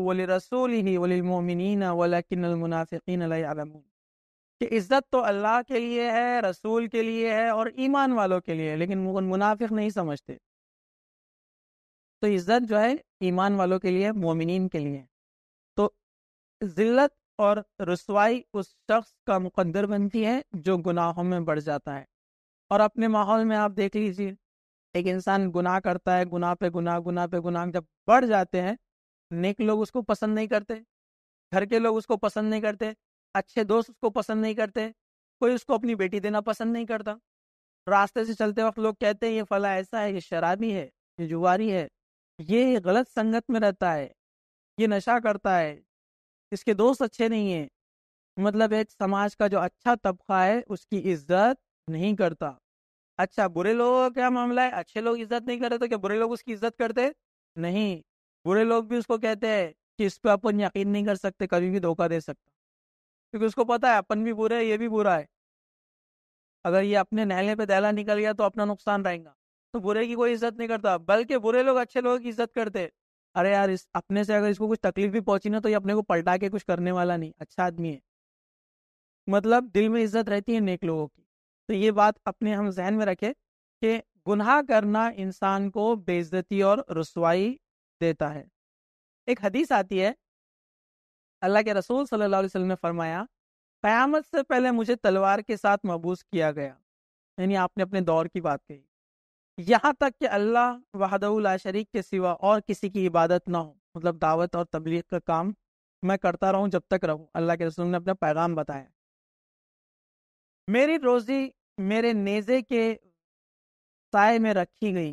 कि इज़्ज़त तो अल्लाह के लिए है रसूल के लिए है और ईमान वालों के लिए है लेकिन मुनाफिक नहीं समझते तो इज़्ज़त जो है ईमान वालों के लिए मोमिन के लिए तो ज़िल्लत और रसवाई उस शख्स का मुकद्दर बनती है जो गुनाहों में बढ़ जाता है और अपने माहौल में आप देख लीजिए एक इंसान गुनाह करता है गुनाह पे गुनाह गुनाह पे गुनाह जब बढ़ जाते हैं नेक लोग उसको पसंद नहीं करते घर के लोग उसको पसंद नहीं करते अच्छे दोस्त उसको पसंद नहीं करते कोई उसको अपनी बेटी देना पसंद नहीं करता रास्ते से चलते वक्त लोग कहते हैं ये फला ऐसा है ये शराबी है ये जुआरी है ये गलत संगत में रहता है ये नशा करता है इसके दोस्त अच्छे नहीं हैं मतलब एक समाज का जो अच्छा तबका है उसकी इज्जत नहीं करता अच्छा बुरे लोगों का क्या मामला है अच्छे लोग इज्जत नहीं करते तो क्या बुरे लोग उसकी इज्जत करते नहीं बुरे लोग भी उसको कहते हैं कि इस पर अपन यकीन नहीं कर सकते कभी भी धोखा दे सकता क्योंकि उसको पता है अपन भी बुरे ये भी बुरा है अगर ये अपने नहले पे दहला निकल गया तो अपना नुकसान रहेगा तो बुरे की कोई इज्जत नहीं करता बल्कि बुरे लोग अच्छे लोगों की इज्जत करते अरे यार इस अपने से अगर इसको कुछ तकलीफ भी पहुंची ना तो ये अपने को पलटा के कुछ करने वाला नहीं अच्छा आदमी है मतलब दिल में इज्जत रहती है नेक लोगों की तो ये बात अपने हम जहन में रखें कि गुनाह करना इंसान को बेजती और रसवाई देता है एक हदीस आती है अल्लाह के रसूल सल्लल्लाहु अलैहि वसल्लम ने फरमाया क़यामत से पहले मुझे तलवार के साथ मबूस किया गया यानी आपने अपने दौर की बात कही यहाँ तक कि अल्लाह वहदउल्ला शरीक के सिवा और किसी की इबादत ना हो मतलब दावत और तबलीग का काम मैं करता रहूं जब तक रहूं अल्लाह के रसूल ने अपना पैगाम बताया मेरी रोजी मेरे नेजे के साय में रखी गई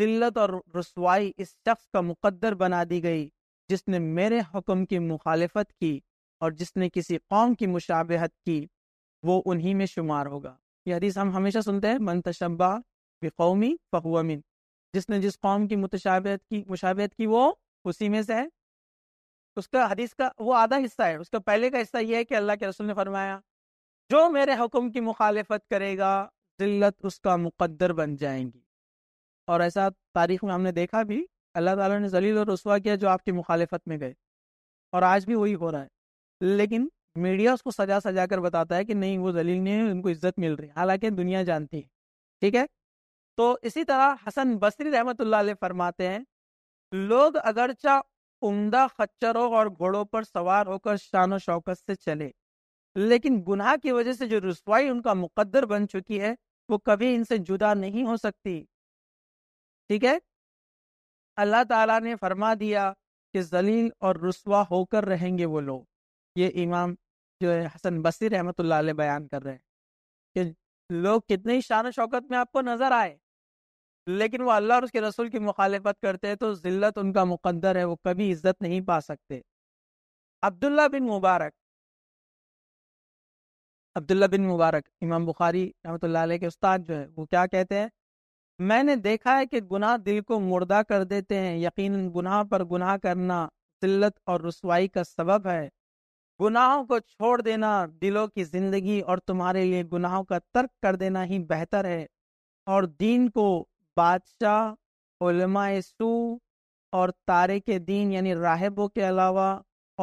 जिल्लत और रसवाई इस शख्स का मुकद्दर बना दी गई जिसने मेरे हुक्म की मुखालफत की और जिसने किसी कौम की मुशाबहत की वो उन्हीं में शुमार होगा यह हदीस हम हमेशा सुनते हैं मन तशबा बेकौमी फ़हुअमिन जिसने जिस कौम की मुतशाबहत की मुशाबहत की वो उसी में से है उसका हदीस का वो आधा हिस्सा है उसका पहले का हिस्सा यह है कि अल्लाह के रसूल ने फरमाया जो मेरे हुक्म की मुखालफत करेगा जिल्लत उसका मुकद्दर बन जाएंगी और ऐसा तारीख में हमने देखा भी अल्लाह ताला ने जलील और रसवा किया जो आपकी मुखालफत में गए और आज भी वही हो रहा है लेकिन मीडिया उसको सजा सजा कर बताता है कि नहीं वो जलील नहीं है उनको इज्जत मिल रही है हालांकि दुनिया जानती है ठीक है तो इसी तरह हसन बसरी रहमत फरमाते हैं लोग अगरचा उमदा खच्चरों और घोड़ों पर सवार होकर शान शौकत से चले लेकिन गुनाह की वजह से जो रसवाई उनका मुकद्दर बन चुकी है वो कभी इनसे जुदा नहीं हो सकती ठीक है अल्लाह ताला ने फरमा दिया कि जलील और रसवा होकर रहेंगे वो लोग ये इमाम जो है हसन बसी रहमत बयान कर रहे हैं कि लोग कितने ही शान शौकत में आपको नजर आए लेकिन वो अल्लाह और उसके रसूल की मुखालफत करते हैं तो जिल्लत उनका मुकद्दर है वो कभी इज्जत नहीं पा सकते अब्दुल्ला बिन मुबारक अब्दुल्ला बिन मुबारक इमाम बुखारी रहमत के उस्ताद जो है वो क्या कहते हैं मैंने देखा है कि गुनाह दिल को मुर्दा कर देते हैं यकीन गुनाह पर गुनाह करना जिल्लत और रसवाई का सबब है गुनाहों को छोड़ देना दिलों की जिंदगी और तुम्हारे लिए गुनाहों का तर्क कर देना ही बेहतर है और दीन को बादशाह सू और तारे के दीन यानी राहबों के अलावा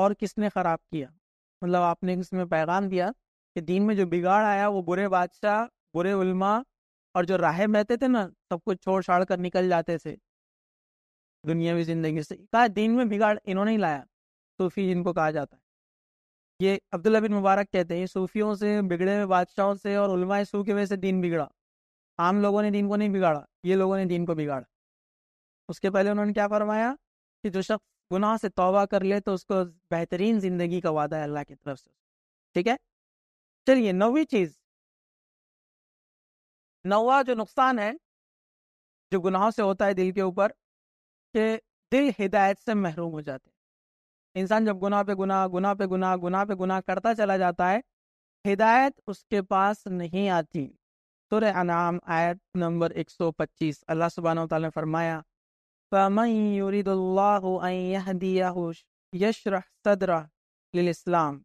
और किसने ख़राब किया मतलब आपने इसमें पैगाम दिया कि दीन में जो बिगाड़ आया वो बुरे बादशाह बुरे उल्मा और जो राहे रहते थे ना सब कुछ छोड़ छाड़ कर निकल जाते थे दुनियावी जिंदगी से कहा दीन में बिगाड़ इन्होंने ही लाया सूफी जिनको कहा जाता है ये अब्दुल्ला बिन मुबारक कहते हैं सूफियों से बिगड़े हुए बादशाहों से और उलमाए सू की वजह से दीन बिगड़ा आम लोगों ने दीन को नहीं बिगाड़ा ये लोगों ने दीन को बिगाड़ा उसके पहले उन्होंने क्या फरमाया कि जो शख्स गुनाह से तौबा कर ले तो उसको बेहतरीन जिंदगी का वादा है अल्लाह की तरफ से ठीक है चलिए नौवीं चीज नौवा जो नुकसान है जो गुनाहों से होता है दिल के ऊपर कि दिल हिदायत से महरूम हो जाते हैं इंसान जब गुनाह पे गुनाह गुनाह पे गुनाह गुनाह पे गुनाह करता चला जाता है हिदायत उसके पास नहीं आती सुर अनाम आयत नंबर 125 अल्लाह सुबहान तआला ने फरमाया फ़मन यशरह सदरा लिल इस्लाम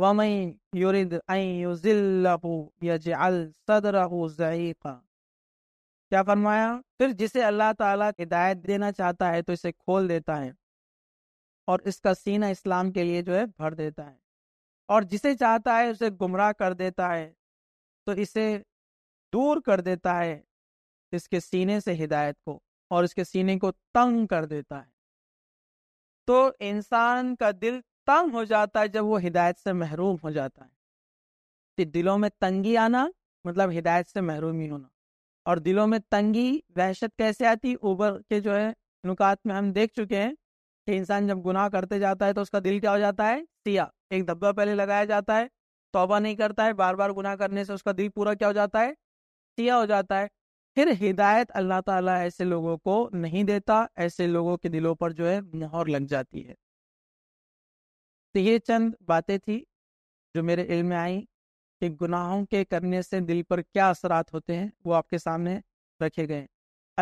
वमई युरिद युजिल्लहू यजअल सदरहू ज़ईक़ा क्या फरमाया फिर जिसे अल्लाह ताला हिदायत देना चाहता है तो इसे खोल देता है और इसका सीना इस्लाम के लिए जो है भर देता है और जिसे चाहता है उसे गुमराह कर देता है तो इसे दूर कर देता है इसके सीने से हिदायत को और इसके सीने को तंग कर देता है तो इंसान का दिल तंग हो जाता है जब वो हिदायत से महरूम हो जाता है कि दिलों में तंगी आना मतलब हिदायत से महरूमी होना और दिलों में तंगी वहशत कैसे आती ऊबर के जो है नुकात में हम देख चुके हैं कि इंसान जब गुनाह करते जाता है तो उसका दिल क्या हो जाता है सिया एक धब्बा पहले लगाया जाता है तोबा नहीं करता है बार बार गुनाह करने से उसका दिल पूरा क्या हो जाता है सिया हो जाता है फिर हिदायत अल्लाह ताला ऐसे लोगों को नहीं देता ऐसे लोगों के दिलों पर जो है मोहर लग जाती है तो ये चंद बातें थी जो मेरे इल्म में आई कि गुनाहों के करने से दिल पर क्या असरात होते हैं वो आपके सामने रखे गए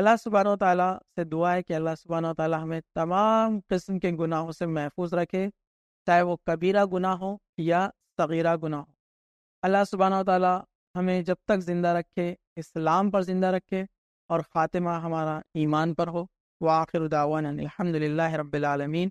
अल्लाह सुबहान ताली से दुआ है कि अल्लाह सुबहान तला हमें तमाम किस्म के गुनाहों से महफूज रखे चाहे वो कबीरा गुना हो या सगीरा गुना हो अल्लाह सुबहान ताली हमें जब तक ज़िंदा रखे इस्लाम पर ज़िंदा रखे और ख़ातिमा हमारा ईमान पर हो व आखिर अलहमदिल्ला रबालमीन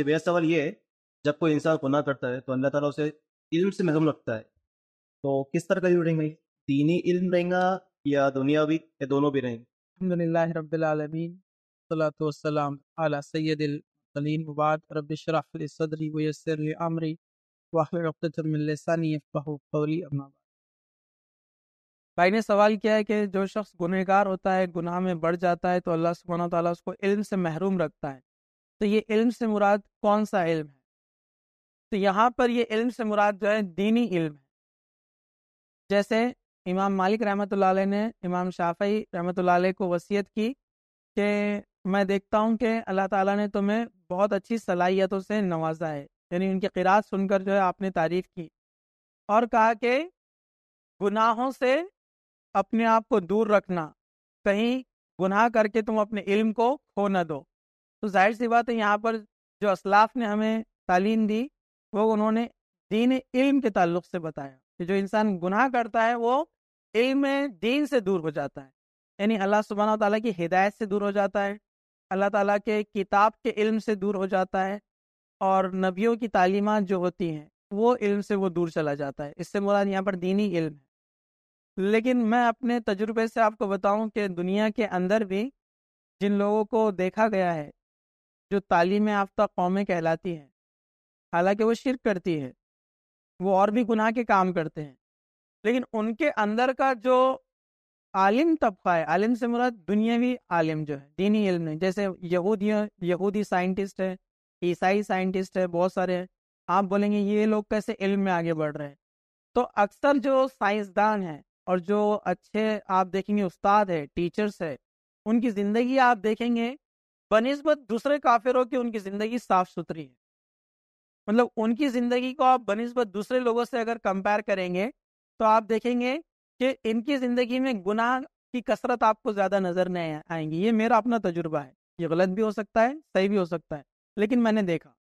ये बेहद सवाल ये है जब कोई इंसान गुनाह करता है तो अल्लाह ताला उसे इल्म से महरूम रखता है तो किस तरह का रहेंगे दीनी इल्म रहेगा या दुनियावी या दोनों भी रहेंगे अलहमदिल्ला रबालमीन अला सैदिलमीन मुबाद रबरफ़री वयसर आमरी वाहमसानी फ़ौली अमाबाद भाई ने सवाल किया है कि जो शख्स गुनहगार होता है गुनाह में बढ़ जाता है तो अल्लाह सुबहाना ताली उसको इल्म से महरूम रखता है तो ये इल्म से मुराद कौन सा इल्म है तो यहाँ पर ये इल्म से मुराद जो है दीनी इल्म है जैसे इमाम मालिक रहमत ने इमाम शाफी रहमत को वसीयत की कि मैं देखता हूँ कि अल्लाह ताला ने तुम्हें बहुत अच्छी सलाहियतों से नवाजा है यानी उनकी किरात सुनकर जो है आपने तारीफ की और कहा कि गुनाहों से अपने आप को दूर रखना कहीं गुनाह करके तुम अपने इल्म को खो न दो तो जाहिर सी बात है यहाँ पर जो असलाफ ने हमें तालीम दी वो उन्होंने दीन इल्म के ताल्लुक से बताया कि जो इंसान गुनाह करता है वो इल्म दीन से दूर हो जाता है यानी अल्लाह सुबहाना तला की हिदायत से दूर हो जाता है अल्लाह ताला के किताब के इल्म से दूर हो जाता है और नबियों की तालीमत जो होती हैं वो इल्म से वो दूर चला जाता है इससे मुराद यहाँ पर दीनी इल्म है लेकिन मैं अपने तजुर्बे से आपको बताऊं कि दुनिया के अंदर भी जिन लोगों को देखा गया है जो तालीम याफ्ता कौमें कहलाती हैं हालांकि वो शिरक करती है वो और भी गुनाह के काम करते हैं लेकिन उनके अंदर का जो आलिम तबका है आलिम से मुराद दुनियावी आलिम जो है दीनी इल्म है जैसे यहूदियों यहूदी साइंटिस्ट है ईसाई साइंटिस्ट है बहुत सारे हैं आप बोलेंगे ये लोग कैसे इल्म में आगे बढ़ रहे हैं तो अक्सर जो साइंसदान हैं और जो अच्छे आप देखेंगे उस्ताद है टीचर्स है उनकी ज़िंदगी आप देखेंगे बनस्बत दूसरे काफिरों की उनकी ज़िंदगी साफ सुथरी है मतलब उनकी ज़िंदगी को आप बनस्बत दूसरे लोगों से अगर कंपेयर करेंगे तो आप देखेंगे कि इनकी ज़िंदगी में गुनाह की कसरत आपको ज़्यादा नज़र नहीं आएंगी ये मेरा अपना तजुर्बा है ये गलत भी हो सकता है सही भी हो सकता है लेकिन मैंने देखा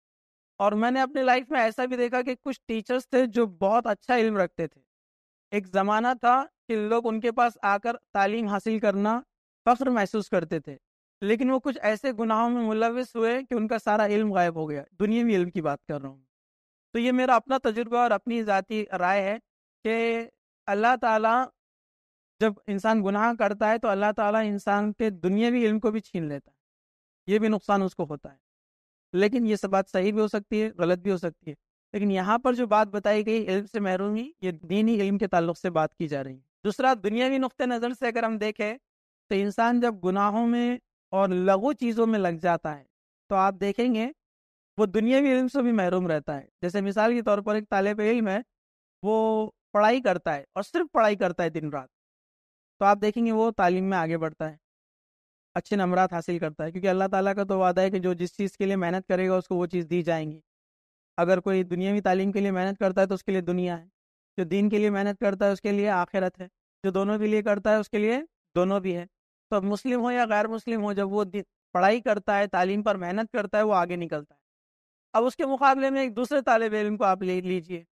और मैंने अपनी लाइफ में ऐसा भी देखा कि कुछ टीचर्स थे जो बहुत अच्छा इल्म रखते थे एक ज़माना था कि लोग उनके पास आकर तालीम हासिल करना फ़ख्र महसूस करते थे लेकिन वो कुछ ऐसे गुनाहों में मुलविस हुए कि उनका सारा इल्म गायब हो गया दुनियावी इल्म की बात कर रहा हूँ तो ये मेरा अपना तजुर्बा और अपनी ज़ाती राय है कि अल्लाह ताला जब इंसान गुनाह करता है तो अल्लाह ताला इंसान के दुनियावी इल्म को भी छीन लेता है ये भी नुकसान उसको होता है लेकिन ये सब बात सही भी हो सकती है गलत भी हो सकती है लेकिन यहाँ पर जो बात बताई गई इल्म से महरूमी ये दीनी इल्म के ताल्लुक से बात की जा रही है दूसरा दुनियावी नुक़ नज़र से अगर हम देखें तो इंसान जब गुनाहों में और लघु चीज़ों में लग जाता है तो आप देखेंगे वो दुनियावी इल्म से भी महरूम रहता है जैसे मिसाल के तौर पर एक तालब इल्म है वो पढ़ाई करता है और सिर्फ पढ़ाई करता है दिन रात तो आप देखेंगे वो तालीम में आगे बढ़ता है अच्छे नंबरात हासिल करता है क्योंकि अल्लाह ताला का तो वादा है कि जो जिस चीज़ के लिए मेहनत करेगा उसको वो चीज़ दी जाएंगी अगर कोई दुनियावी तालीम के लिए मेहनत करता है तो उसके लिए दुनिया है जो दीन के लिए मेहनत करता है उसके लिए आखिरत है जो दोनों के लिए करता है उसके लिए दोनों भी है तो मुस्लिम हो या गैर मुस्लिम हो जब वो पढ़ाई करता है तालीम पर मेहनत करता है वो आगे निकलता है अब उसके मुकाबले में एक दूसरे तालब इम को आप ले लीजिए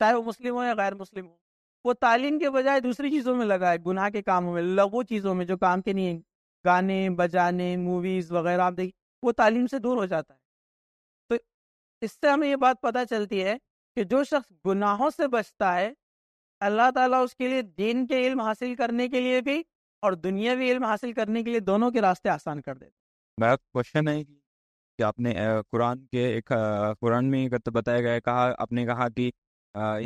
चाहे वो मुस्लिम हो या गैर मुस्लिम हो वो तालीम के बजाय दूसरी चीज़ों में लगा है गुनाह के कामों में लघु चीज़ों में जो काम के नहीं गाने बजाने मूवीज़ वगैरह आप देखिए वो तालीम से दूर हो जाता है तो इससे हमें ये बात पता चलती है कि जो शख्स गुनाहों से बचता है अल्लाह ताला उसके लिए दीन के इल्म हासिल करने के लिए भी और दुनियावी इल्म हासिल करने के लिए दोनों के रास्ते आसान कर देते मेरा क्वेश्चन है कि आपने कुरान के एक कुरान में बताया गया कहा आपने कहा कि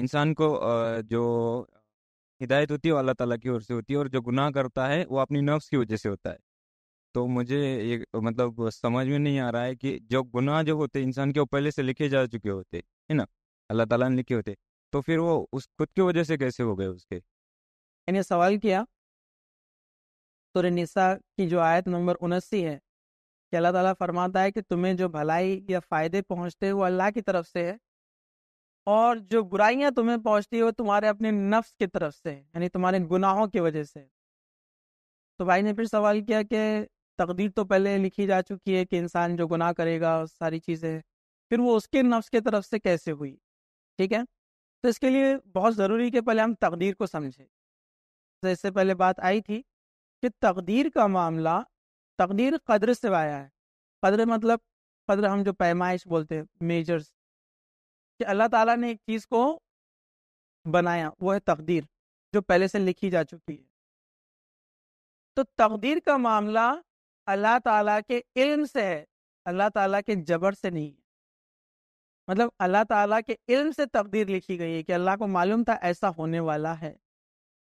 इंसान को जो हिदायत होती है अल्लाह ताला की ओर से होती है और जो गुनाह करता है वो अपनी नफ्स की वजह से होता है तो मुझे ये मतलब समझ में नहीं आ रहा है कि जो गुनाह जो होते इंसान के वो पहले से लिखे जा चुके होते है ना अल्लाह ताला ने लिखे होते तो फिर वो उस खुद की वजह से कैसे हो गए उसके मैंने सवाल किया सुर की जो आयत नंबर उनसी है कि अल्लाह ताला फरमाता है कि तुम्हें जो भलाई या फ़ायदे पहुँचते हैं वो अल्लाह की तरफ से है और जो बुराइयाँ तुम्हें पहुँचती है वो तुम्हारे अपने नफ्स की तरफ से यानी तुम्हारे गुनाहों की वजह से तो भाई ने फिर सवाल किया कि तकदीर तो पहले लिखी जा चुकी है कि इंसान जो गुनाह करेगा सारी चीज़ें फिर वो उसके नफ्स की तरफ से कैसे हुई ठीक है तो इसके लिए बहुत ज़रूरी कि पहले हम तकदीर को समझें जैसे तो पहले बात आई थी कि तकदीर का मामला तकदीर कदर से आया है कदर मतलब कदर हम जो पैमाइश बोलते हैं मेजर्स कि अल्लाह ताला ने एक चीज़ को बनाया वो है तकदीर जो पहले से लिखी जा चुकी है तो तकदीर का मामला अल्लाह ताला के इल्म से है अल्लाह ताला के जबर से नहीं है मतलब अल्लाह ताला के इल्म से तकदीर लिखी गई है कि अल्लाह को मालूम था ऐसा होने वाला है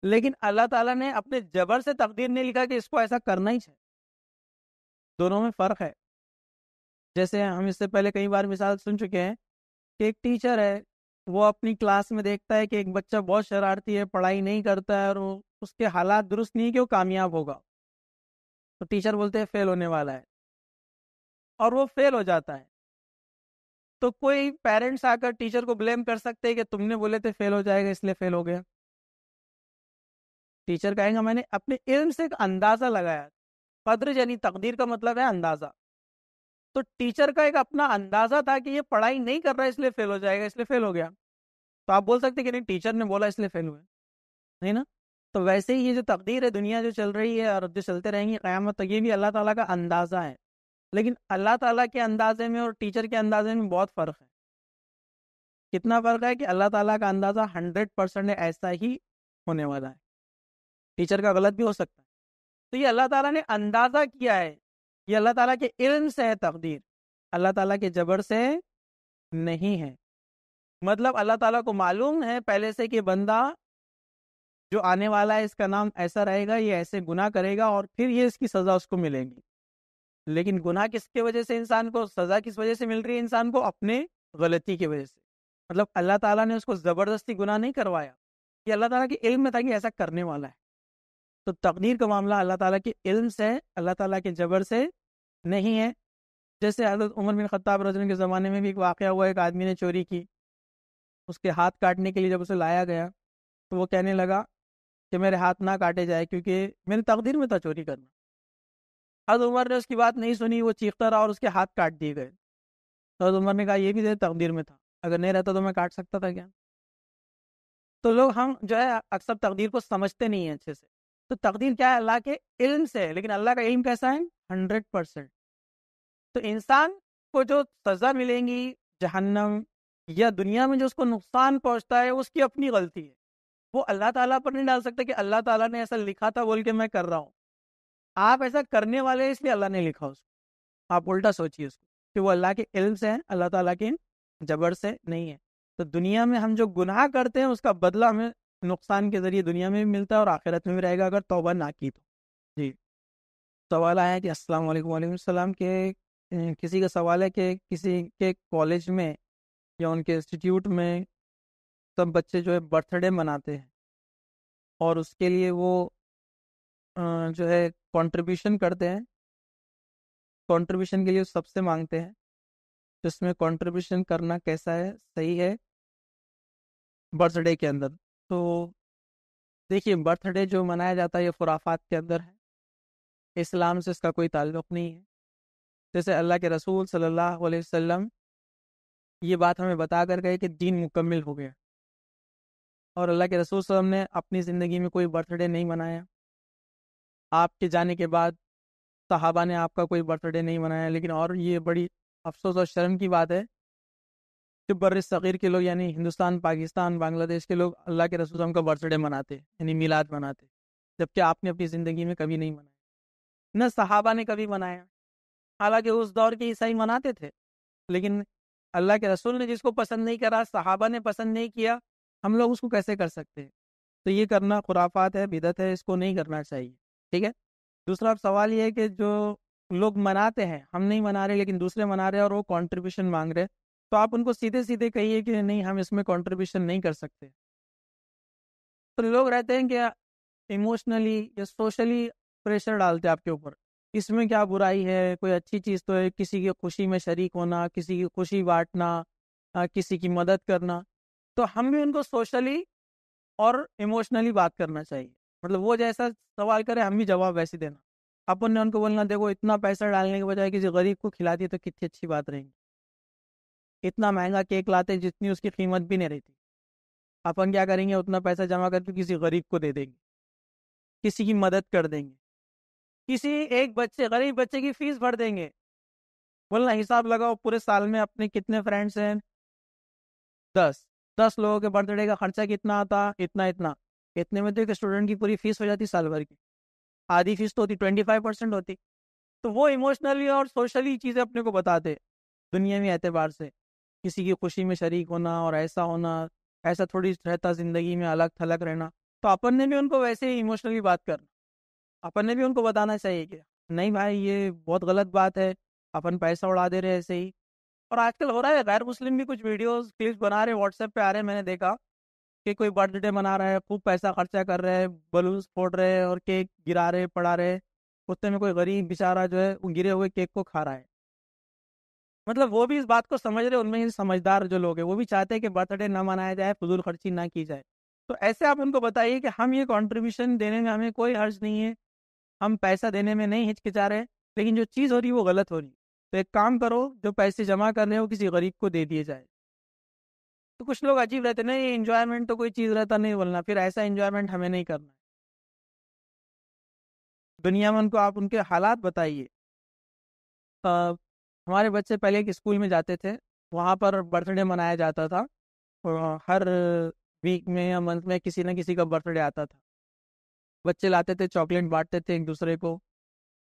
लेकिन अल्लाह ताला ने अपने जबर से तकदीर नहीं लिखा कि इसको ऐसा करना ही चाहिए दोनों में फ़र्क है जैसे हम इससे पहले कई बार मिसाल सुन चुके हैं कि एक टीचर है वो अपनी क्लास में देखता है कि एक बच्चा बहुत शरारती है पढ़ाई नहीं करता है और उसके हालात दुरुस्त नहीं कि वो कामयाब होगा तो टीचर बोलते हैं फेल होने वाला है और वो फेल हो जाता है तो कोई पेरेंट्स आकर टीचर को ब्लेम कर सकते हैं कि तुमने बोले थे फेल हो जाएगा इसलिए फेल हो गया टीचर कहेंगे मैंने अपने इल्म से एक अंदाज़ा लगाया कद्र यानी तकदीर का मतलब है अंदाज़ा तो टीचर का एक अपना अंदाज़ा था कि ये पढ़ाई नहीं कर रहा है इसलिए फेल हो जाएगा इसलिए फेल हो गया तो आप बोल सकते कि नहीं टीचर ने बोला इसलिए फेल हुए नहीं ना तो वैसे ही ये जो तकदीर है दुनिया जो चल रही है और जो चलते रहेंगे क़्यामत तो ये भी अल्लाह ताला का अंदाज़ा है लेकिन अल्लाह ताला के अंदाज़े में और टीचर के अंदाज़े में बहुत फ़र्क है कितना फ़र्क है कि अल्लाह ताला का अंदाज़ा हंड्रेड परसेंट ऐसा ही होने वाला है टीचर का गलत भी हो सकता है तो ये अल्लाह ताला ने अंदाज़ा किया है ये अल्लाह ताला के इल्म से है तकदीर अल्लाह ताला के जबर से नहीं है मतलब अल्लाह ताला को मालूम है पहले से कि बंदा जो आने वाला है इसका नाम ऐसा रहेगा ये ऐसे गुनाह करेगा और फिर ये इसकी सज़ा उसको मिलेगी लेकिन गुनाह किसके वजह से इंसान को सज़ा किस वजह से मिल रही है इंसान को अपने गलती की वजह से मतलब अल्लाह ताला ने उसको ज़बरदस्ती गुनाह नहीं करवाया ये अल्लाह ताला के इल्म में था कि ऐसा करने वाला है तो तकदीर का मामला अल्लाह ताला के इल्म से अल्लाह ताला के जबर से नहीं है जैसे हजरत उमर बिन खत्ताब रजन के ज़माने में भी एक वाक़ हुआ एक आदमी ने चोरी की उसके हाथ काटने के लिए जब उसे लाया गया तो वो कहने लगा कि मेरे हाथ ना काटे जाए क्योंकि मेरी तकदीर में था चोरी करना हजरत उमर ने उसकी बात नहीं सुनी वो चीखता रहा और उसके हाथ काट दिए गए तो हजरत उमर ने कहा यह भी तेरे तकदीर में था अगर नहीं रहता तो मैं काट सकता था क्या तो लोग हम जो है अक्सर तकदीर को समझते नहीं हैं अच्छे से तो तकदीर क्या है अल्लाह के इल्म से है लेकिन अल्लाह का इल्म कैसा है हंड्रेड परसेंट तो इंसान को जो सजा मिलेंगी जहन्नम या दुनिया में जो उसको नुकसान पहुंचता है उसकी अपनी गलती है वो अल्लाह ताला पर नहीं डाल सकते कि अल्लाह ताला ने ऐसा लिखा था बोल के मैं कर रहा हूँ आप ऐसा करने वाले हैं इसलिए अल्लाह ने लिखा उसको आप उल्टा सोचिए उसको कि वो अल्लाह के इल्म से है अल्लाह ताला के जबर से नहीं है तो दुनिया में हम जो गुनाह करते हैं उसका बदला हमें नुकसान के जरिए दुनिया में भी मिलता है और आखिरत में भी रहेगा अगर तोबा ना की तो जी सवाल आया कि अस्सलाम वालेकुम वालेकुम सलाम के किसी का सवाल है कि किसी के कॉलेज में या उनके इंस्टीट्यूट में सब बच्चे जो है बर्थडे मनाते हैं और उसके लिए वो जो है कंट्रीब्यूशन करते हैं कंट्रीब्यूशन के लिए सबसे मांगते हैं जिसमें इसमें कंट्रीब्यूशन करना कैसा है सही है बर्थडे के अंदर तो देखिए बर्थडे जो मनाया जाता है ये खुराफात के अंदर है इस्लाम से इसका कोई ताल्लुक नहीं है जैसे अल्लाह के रसूल सल्लल्लाहु अलैहि वसल्लम ये बात हमें बता कर गए कि दीन मुकम्मल हो गया और अल्लाह के रसूल सल्लम ने अपनी ज़िंदगी में कोई बर्थडे नहीं मनाया आपके जाने के बाद सहाबा ने आपका कोई बर्थडे नहीं मनाया लेकिन और ये बड़ी अफसोस और शर्म की बात है जो बर सग़ीर के लोग यानी हिंदुस्तान पाकिस्तान बांग्लादेश के लोग अल्लाह के रसूल का बर्थडे मनाते यानी मिलाद मनाते जबकि आपने अपनी ज़िंदगी में कभी नहीं मनाया न सहाबा ने कभी मनाया हालांकि उस दौर के ईसाई मनाते थे लेकिन अल्लाह के रसूल ने जिसको पसंद नहीं करा सहाबा ने पसंद नहीं किया हम लोग उसको कैसे कर सकते हैं तो ये करना खुराफात है बिदत है इसको नहीं करना चाहिए ठीक है दूसरा सवाल ये है कि जो लोग मनाते हैं हम नहीं मना रहे लेकिन दूसरे मना रहे हैं और वो कॉन्ट्रीब्यूशन मांग रहे हैं तो आप उनको सीधे सीधे कहिए कि नहीं हम इसमें कॉन्ट्रीब्यूशन नहीं कर सकते तो लोग रहते हैं क्या इमोशनली या सोशली प्रेशर डालते हैं आपके ऊपर इसमें क्या बुराई है कोई अच्छी चीज़ तो है किसी की खुशी में शरीक होना किसी की खुशी बांटना किसी की मदद करना तो हम भी उनको सोशली और इमोशनली बात करना चाहिए मतलब वो जैसा सवाल करे हम भी जवाब वैसे देना अपन ने उनको बोलना देखो इतना पैसा डालने के बजाय किसी गरीब को खिला दिए तो कितनी अच्छी बात रहेगी इतना महंगा केक लाते जितनी उसकी कीमत भी नहीं रहती अपन क्या करेंगे उतना पैसा जमा करके किसी गरीब को दे देंगे किसी की मदद कर देंगे किसी एक बच्चे गरीब बच्चे की फीस भर देंगे बोलना हिसाब लगाओ पूरे साल में अपने कितने फ्रेंड्स हैं दस दस लोगों के बर्थडे का खर्चा कितना आता इतना इतना इतने में तो एक स्टूडेंट की पूरी फीस हो जाती साल भर की आधी फीस तो होती ट्वेंटी फाइव परसेंट होती तो वो इमोशनली और सोशली चीज़ें अपने को बताते दुनिया में एतबार से किसी की खुशी में शरीक होना और ऐसा होना ऐसा थोड़ी रहता जिंदगी में अलग थलग रहना तो अपन ने भी उनको वैसे ही इमोशनली बात करना अपन ने भी उनको बताना चाहिए कि नहीं भाई ये बहुत गलत बात है अपन पैसा उड़ा दे रहे ऐसे ही और आजकल हो रहा है गैर मुस्लिम भी कुछ वीडियोस क्लिप्स बना रहे व्हाट्सएप पे आ रहे मैंने देखा कि कोई बर्थडे मना रहा है खूब पैसा खर्चा कर रहे हैं बलून्स फोड़ रहे हैं और केक गिरा रहे पड़ा रहे उतने में कोई गरीब बेचारा जो है वो गिरे हुए केक को खा रहा है मतलब वो भी इस बात को समझ रहे हैं उनमें ही समझदार जो लोग हैं वो भी चाहते हैं कि बर्थडे ना मनाया जाए फजूल खर्ची ना की जाए तो ऐसे आप उनको बताइए कि हम ये कॉन्ट्रीब्यूशन देने में हमें कोई हर्ज नहीं है हम पैसा देने में नहीं हिचकिचा रहे लेकिन जो चीज़ हो रही है वो गलत हो रही है तो एक काम करो जो पैसे जमा कर रहे हो किसी गरीब को दे दिए जाए तो कुछ लोग अजीब रहते ना ये इंजॉयमेंट तो कोई चीज़ रहता नहीं बोलना फिर ऐसा इंजॉयमेंट हमें नहीं करना दुनिया में उनको आप उनके हालात बताइए हमारे बच्चे पहले एक स्कूल में जाते थे वहाँ पर बर्थडे मनाया जाता था और हर वीक में या मंथ में किसी न किसी का बर्थडे आता था बच्चे लाते थे चॉकलेट बांटते थे एक दूसरे को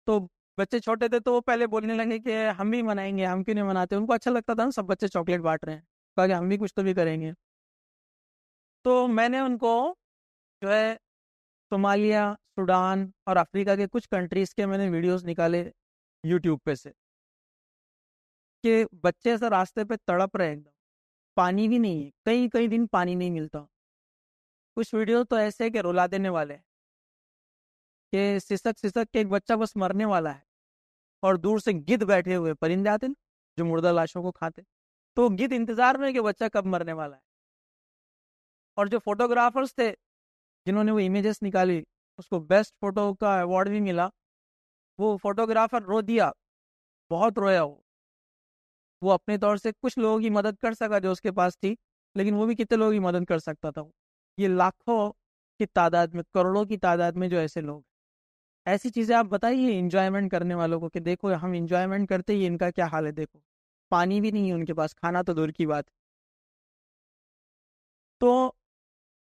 तो बच्चे छोटे थे तो वो पहले बोलने लगे कि हम भी मनाएंगे हम क्यों नहीं मनाते उनको अच्छा लगता था ना सब बच्चे चॉकलेट बांट रहे हैं कहा हम भी कुछ तो भी करेंगे तो मैंने उनको जो है सोमालिया सूडान और अफ्रीका के कुछ कंट्रीज़ के मैंने वीडियोस निकाले यूट्यूब पे से कि बच्चे ऐसा रास्ते पे तड़प रहे एकदम पानी भी नहीं है कई कई दिन पानी नहीं मिलता कुछ वीडियो तो ऐसे है कि रुला देने वाले हैं कि सिसक सिसक के एक बच्चा बस मरने वाला है और दूर से गिद्ध बैठे हुए परिंदे आते ना जो मुर्दा लाशों को खाते तो गिद्ध इंतजार में कि बच्चा कब मरने वाला है और जो फोटोग्राफर्स थे जिन्होंने वो इमेजेस निकाली उसको बेस्ट फोटो का अवार्ड भी मिला वो फोटोग्राफर रो दिया बहुत रोया वो वो अपने तौर से कुछ लोगों की मदद कर सका जो उसके पास थी लेकिन वो भी कितने लोगों की मदद कर सकता था वो ये लाखों की तादाद में करोड़ों की तादाद में जो ऐसे लोग ऐसी चीज़ें आप बताइए इंजॉयमेंट करने वालों को कि देखो हम इंजॉयमेंट करते ही इनका क्या हाल है देखो पानी भी नहीं है उनके पास खाना तो दूर की बात है तो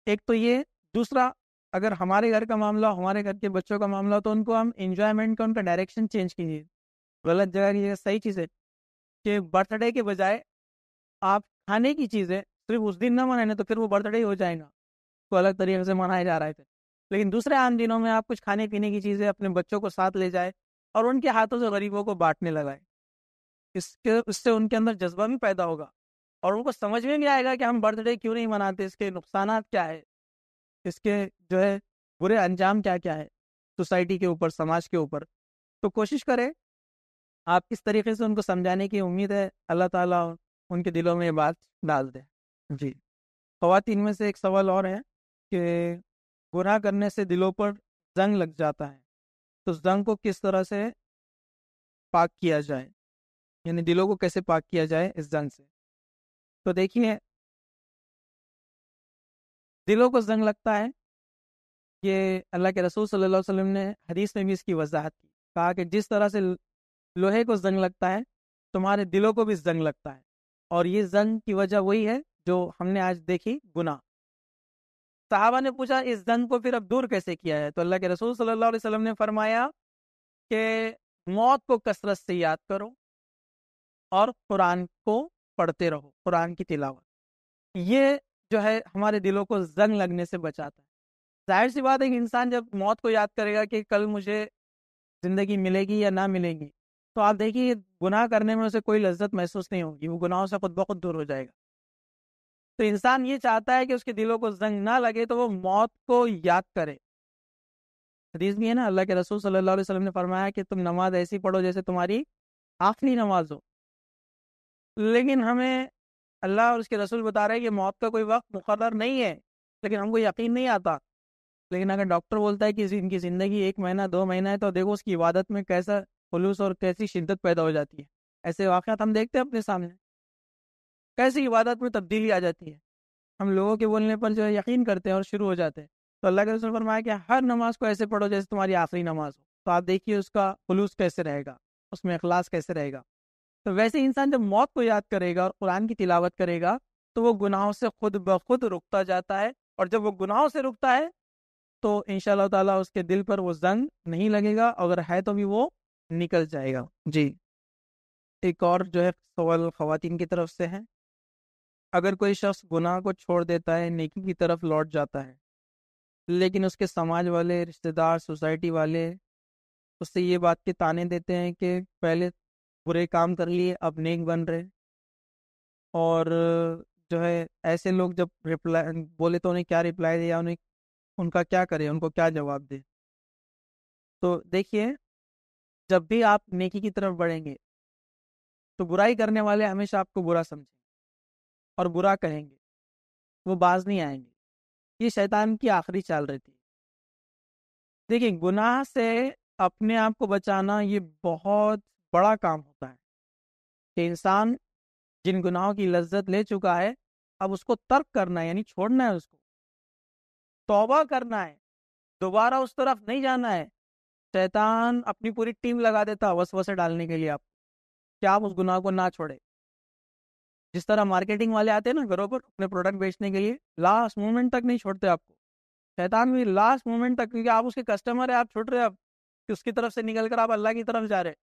एक तो ये दूसरा अगर हमारे घर का मामला हमारे घर के बच्चों का मामला तो उनको हम इंजॉयमेंट का उनका डायरेक्शन चेंज कीजिए गलत जगह की सही चीज़ है कि बर्थडे के बजाय आप खाने की चीज़ें सिर्फ उस दिन ना मनाने तो फिर वो बर्थडे हो जाएगा उसको तो अलग तरीके से मनाए जा रहे थे लेकिन दूसरे आम दिनों में आप कुछ खाने पीने की चीज़ें अपने बच्चों को साथ ले जाए और उनके हाथों से गरीबों को बांटने लगाए इसके इससे उनके अंदर जज्बा भी पैदा होगा और उनको समझ में भी आएगा कि हम बर्थडे क्यों नहीं मनाते इसके नुकसान क्या है इसके जो है बुरे अंजाम क्या क्या है सोसाइटी के ऊपर समाज के ऊपर तो कोशिश करें आप किस तरीके से उनको समझाने की उम्मीद है अल्लाह ताला उनके दिलों में ये बात डाल दे जी खुत में से एक सवाल और है कि गुनाह करने से दिलों पर जंग लग जाता है तो जंग को किस तरह से पाक किया जाए यानी दिलों को कैसे पाक किया जाए इस जंग से तो देखिए दिलों को जंग लगता है ये अल्लाह के रसूल सल्लल्लाहु अलैहि वसल्लम ने हदीस में भी इसकी वजाहत की कहा कि जिस तरह से लोहे को जंग लगता है तुम्हारे दिलों को भी जंग लगता है और ये जंग की वजह वही है जो हमने आज देखी गुना साहबा ने पूछा इस जंग को फिर अब दूर कैसे किया है तो अल्लाह के रसूल सल्लल्लाहु अलैहि वसल्लम ने फरमाया कि मौत को कसरत से याद करो और कुरान को पढ़ते रहो कुरान की तिलावत ये जो है हमारे दिलों को जंग लगने से बचाता है जाहिर सी बात है कि इंसान जब मौत को याद करेगा कि कल मुझे ज़िंदगी मिलेगी या ना मिलेगी तो आप देखिए गुनाह करने में उसे कोई लज्जत महसूस नहीं होगी वो गुनाहों से खुद ब खुद दूर हो जाएगा तो इंसान ये चाहता है कि उसके दिलों को जंग ना लगे तो वो मौत को याद करे हदीस भी है ना अल्लाह के रसूल सल्लल्लाहु अलैहि वसल्लम ने फरमाया कि तुम नमाज ऐसी पढ़ो जैसे तुम्हारी आखिरी नमाज हो लेकिन हमें अल्लाह और उसके रसूल बता रहे हैं कि मौत का कोई वक्त मुकर नहीं है लेकिन हमको यकीन नहीं आता लेकिन अगर डॉक्टर बोलता है कि इनकी ज़िंदगी एक महीना दो महीना है तो देखो उसकी इबादत में कैसा खुलूस और कैसी शिद्दत पैदा हो जाती है ऐसे वाक़ हम देखते हैं अपने सामने कैसी इबादत में तब्दीली आ जाती है हम लोगों के बोलने पर जो है यकीन करते हैं और शुरू हो जाते हैं तो अल्लाह के रसूल फरमाया कि हर नमाज को ऐसे पढ़ो जैसे तुम्हारी आखिरी नमाज हो तो आप देखिए उसका खलूस कैसे रहेगा उसमें अखलास कैसे रहेगा तो वैसे इंसान जब मौत को याद करेगा और कुरान की तिलावत करेगा तो वो गुनाहों से खुद ब खुद रुकता जाता है और जब वो गुनाहों से रुकता है तो इन ताला उसके दिल पर वो जंग नहीं लगेगा अगर है तो भी वो निकल जाएगा जी एक और जो है सवाल खातन की तरफ से है अगर कोई शख्स गुनाह को छोड़ देता है नेकी की तरफ लौट जाता है लेकिन उसके समाज वाले रिश्तेदार सोसाइटी वाले उससे ये बात के ताने देते हैं कि पहले बुरे काम कर लिए अब नेक बन रहे और जो है ऐसे लोग जब रिप्लाई बोले तो उन्हें क्या रिप्लाई दिया उन्हें उनका क्या करे उनको क्या जवाब दे तो देखिए जब भी आप नेकी की तरफ बढ़ेंगे तो बुराई करने वाले हमेशा आपको बुरा समझेंगे और बुरा कहेंगे वो बाज नहीं आएंगे ये शैतान की आखिरी चाल रहती है देखिए गुनाह से अपने आप को बचाना ये बहुत बड़ा काम होता है कि इंसान जिन गुनाहों की लज्जत ले चुका है अब उसको तर्क करना है यानी छोड़ना है उसको तौबा करना है दोबारा उस तरफ नहीं जाना है शैतान अपनी पूरी टीम लगा देता है वसवसे डालने के लिए आप कि आप उस गुनाह को ना छोड़े जिस तरह मार्केटिंग वाले आते हैं ना घरों पर अपने प्रोडक्ट बेचने के लिए लास्ट मोमेंट तक नहीं छोड़ते आपको शैतान भी लास्ट मोमेंट तक क्योंकि आप उसके कस्टमर है आप छूट रहे आप कि उसकी तरफ से निकल कर आप अल्लाह की तरफ जा रहे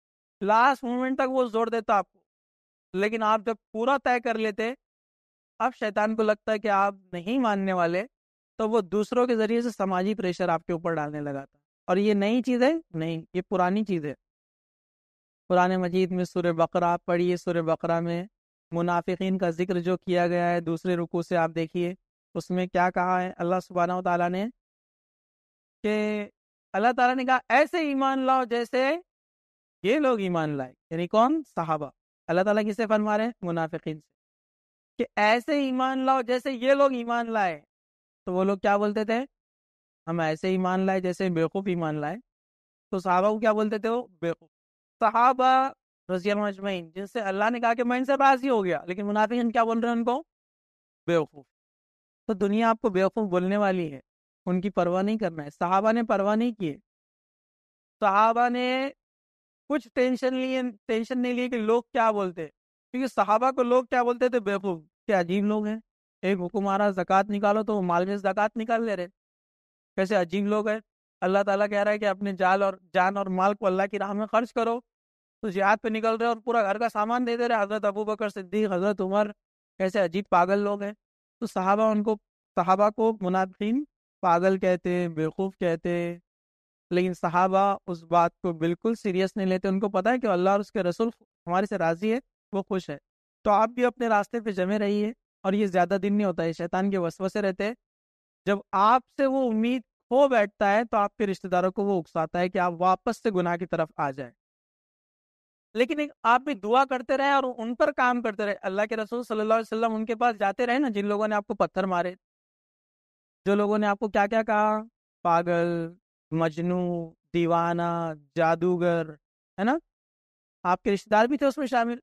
लास्ट मोमेंट तक वो जोर देता आपको लेकिन आप जब पूरा तय कर लेते अब शैतान को लगता है कि आप नहीं मानने वाले तो वो दूसरों के जरिए से समाजी प्रेशर आपके ऊपर डालने लगा था और ये नई चीज़ है नहीं ये पुरानी चीज़ है पुराने मजीद में सुर बकरा पढ़िए सुर बकरा में मुनाफिकीन का जिक्र जो किया गया है दूसरे रुकू से आप देखिए उसमें क्या कहा है अल्लाह सुबहाना तला ने कि अल्लाह ताला ने कहा ऐसे ईमान लाओ जैसे ये लोग ईमान लाए यानी कौन साहबा अल्लाह ताला किसे फरमा रहे मुनाफिकीन से कि ऐसे ईमान लाओ जैसे ये लोग ईमान लाए तो वो लोग क्या बोलते थे हम ऐसे ही मान लाए जैसे बेवकूफ़ ही मान लाए तो साहबा को क्या बोलते थे वो बेवकूफ़ साहबा रजी जिससे जिनसे अल्लाह ने कहा कि मैं इनसे बाजी हो गया लेकिन मुनाफिन क्या बोल रहे हैं उनको बेवकूफ़ तो दुनिया आपको बेवकूफ़ बोलने वाली है उनकी परवाह नहीं करना है साहबा ने परवाह नहीं किए साहबा ने कुछ टेंशन लिए टेंशन नहीं लिए कि लोग क्या बोलते क्योंकि साहबा को लोग क्या बोलते थे बेवकूफ़ क्या अजीब लोग हैं एक हुक्म आ रहा जक़ात निकालो तो माल में जक़ात निकाल ले रहे कैसे अजीब लोग हैं अल्लाह ताला कह रहा है कि अपने जाल और जान और माल को अल्लाह की राह में खर्च करो तो जिहाद पे निकल रहे और पूरा घर का सामान दे दे रहे हज़रत अबू बकर सिद्दीक हज़रत उमर कैसे अजीब पागल लोग हैं तो सहाबा उनको सहाबा को मुनाफिन पागल कहते हैं बेवकूफ़ कहते हैं लेकिन सहाबा उस बात को बिल्कुल सीरियस नहीं लेते उनको पता है कि अल्लाह और उसके रसूल हमारे से राज़ी है वो खुश है तो आप भी अपने रास्ते पे जमे रहिए और ये ज़्यादा दिन नहीं होता है शैतान के वसवसे रहते हैं जब आपसे वो उम्मीद खो बैठता है तो आपके रिश्तेदारों को वो उकसाता है कि आप वापस से गुनाह की तरफ आ जाए लेकिन एक आप भी दुआ करते रहे और उन पर काम करते रहे अल्लाह के रसूल सल्लल्लाहु अलैहि वसल्लम उनके पास जाते रहे ना जिन लोगों ने आपको पत्थर मारे जो लोगों ने आपको क्या क्या कहा पागल मजनू दीवाना जादूगर है ना आपके रिश्तेदार भी थे उसमें शामिल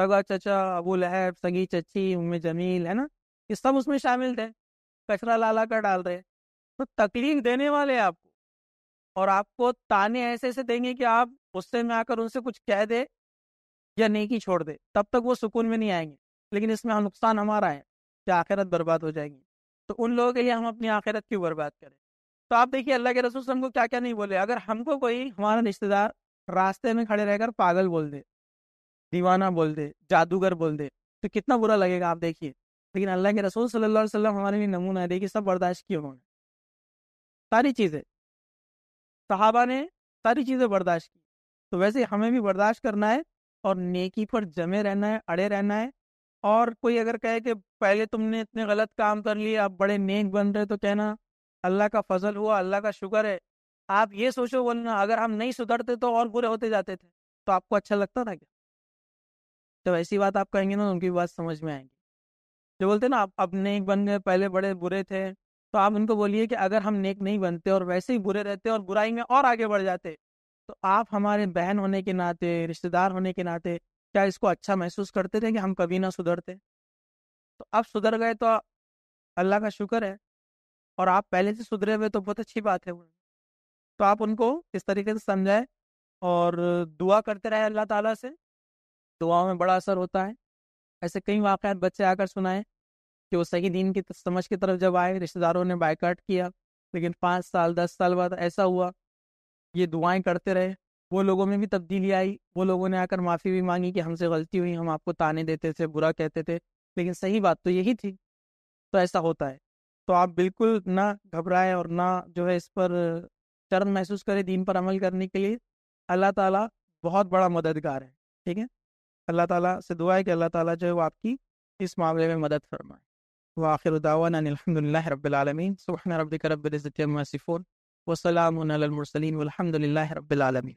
सगा चचा अबू लहब सगी चची उम्म जमील है ना ये सब उसमें शामिल थे कचरा लाला कर डाल रहे हैं तो तकलीफ देने वाले आपको और आपको ताने ऐसे ऐसे देंगे कि आप गुस्से में आकर उनसे कुछ कह दे या नहीं की छोड़ दे तब तक वो सुकून में नहीं आएंगे लेकिन इसमें हम नुकसान हमारा है कि आखिरत बर्बाद हो जाएगी तो उन लोगों के लिए हम अपनी आखिरत क्यों बर्बाद करें तो आप देखिए अल्लाह के रसूल हमको क्या क्या नहीं बोले अगर हमको कोई हमारा रिश्तेदार रास्ते में खड़े रहकर पागल बोल दे दीवाना बोल दे जादूगर बोल दे तो कितना बुरा लगेगा आप देखिए लेकिन अल्लाह के रसूल सल्लल्लाहु अलैहि वसल्लम हमारे लिए नमूना है देखिए सब बर्दाश्त किए उन्होंने सारी चीज़ें सहाबा ने सारी चीज़ें बर्दाश्त की तो वैसे हमें भी बर्दाश्त करना है और नेकी पर जमे रहना है अड़े रहना है और कोई अगर कहे कि पहले तुमने इतने गलत काम कर लिए आप बड़े नेक बन रहे तो कहना अल्लाह का फजल हुआ अल्लाह का शुक्र है आप ये सोचो बोलना अगर हम नहीं सुधरते तो और बुरे होते जाते थे तो आपको अच्छा लगता था क्या तो ऐसी बात आप कहेंगे ना तो उनकी बात समझ में आएगी जो बोलते हैं ना आप अब नेक बन गए पहले बड़े बुरे थे तो आप उनको बोलिए कि अगर हम नेक नहीं बनते और वैसे ही बुरे रहते और बुराई में और आगे बढ़ जाते तो आप हमारे बहन होने के नाते रिश्तेदार होने के नाते क्या इसको अच्छा महसूस करते थे कि हम कभी ना सुधरते तो आप सुधर गए तो अल्लाह का शुक्र है और आप पहले से सुधरे हुए तो बहुत अच्छी बात है तो आप उनको इस तरीके से समझाए और दुआ करते रहे अल्लाह ताला से दुआओं में बड़ा असर होता है ऐसे कई वाकत बच्चे आकर सुनाए कि वो सही दीन की समझ की तरफ जब आए रिश्तेदारों ने बाइकाट किया लेकिन पाँच साल दस साल बाद ऐसा हुआ ये दुआएं करते रहे वो लोगों में भी तब्दीली आई वो लोगों ने आकर माफ़ी भी मांगी कि हमसे गलती हुई हम आपको ताने देते थे बुरा कहते थे लेकिन सही बात तो यही थी तो ऐसा होता है तो आप बिल्कुल ना घबराए और ना जो है इस पर चरण महसूस करें दीन पर अमल करने के लिए अल्लाह ताला बहुत बड़ा मददगार है ठीक है अल्लाह ताला से दुआ है कि अल्लाह ताला जो है वो आपकी इस मामले में मदद फरमाए वाखिर दावानदल रबालमीन सुबह रबिक रबिल वसलामसलिन अलहमदिल्ला रबालमीन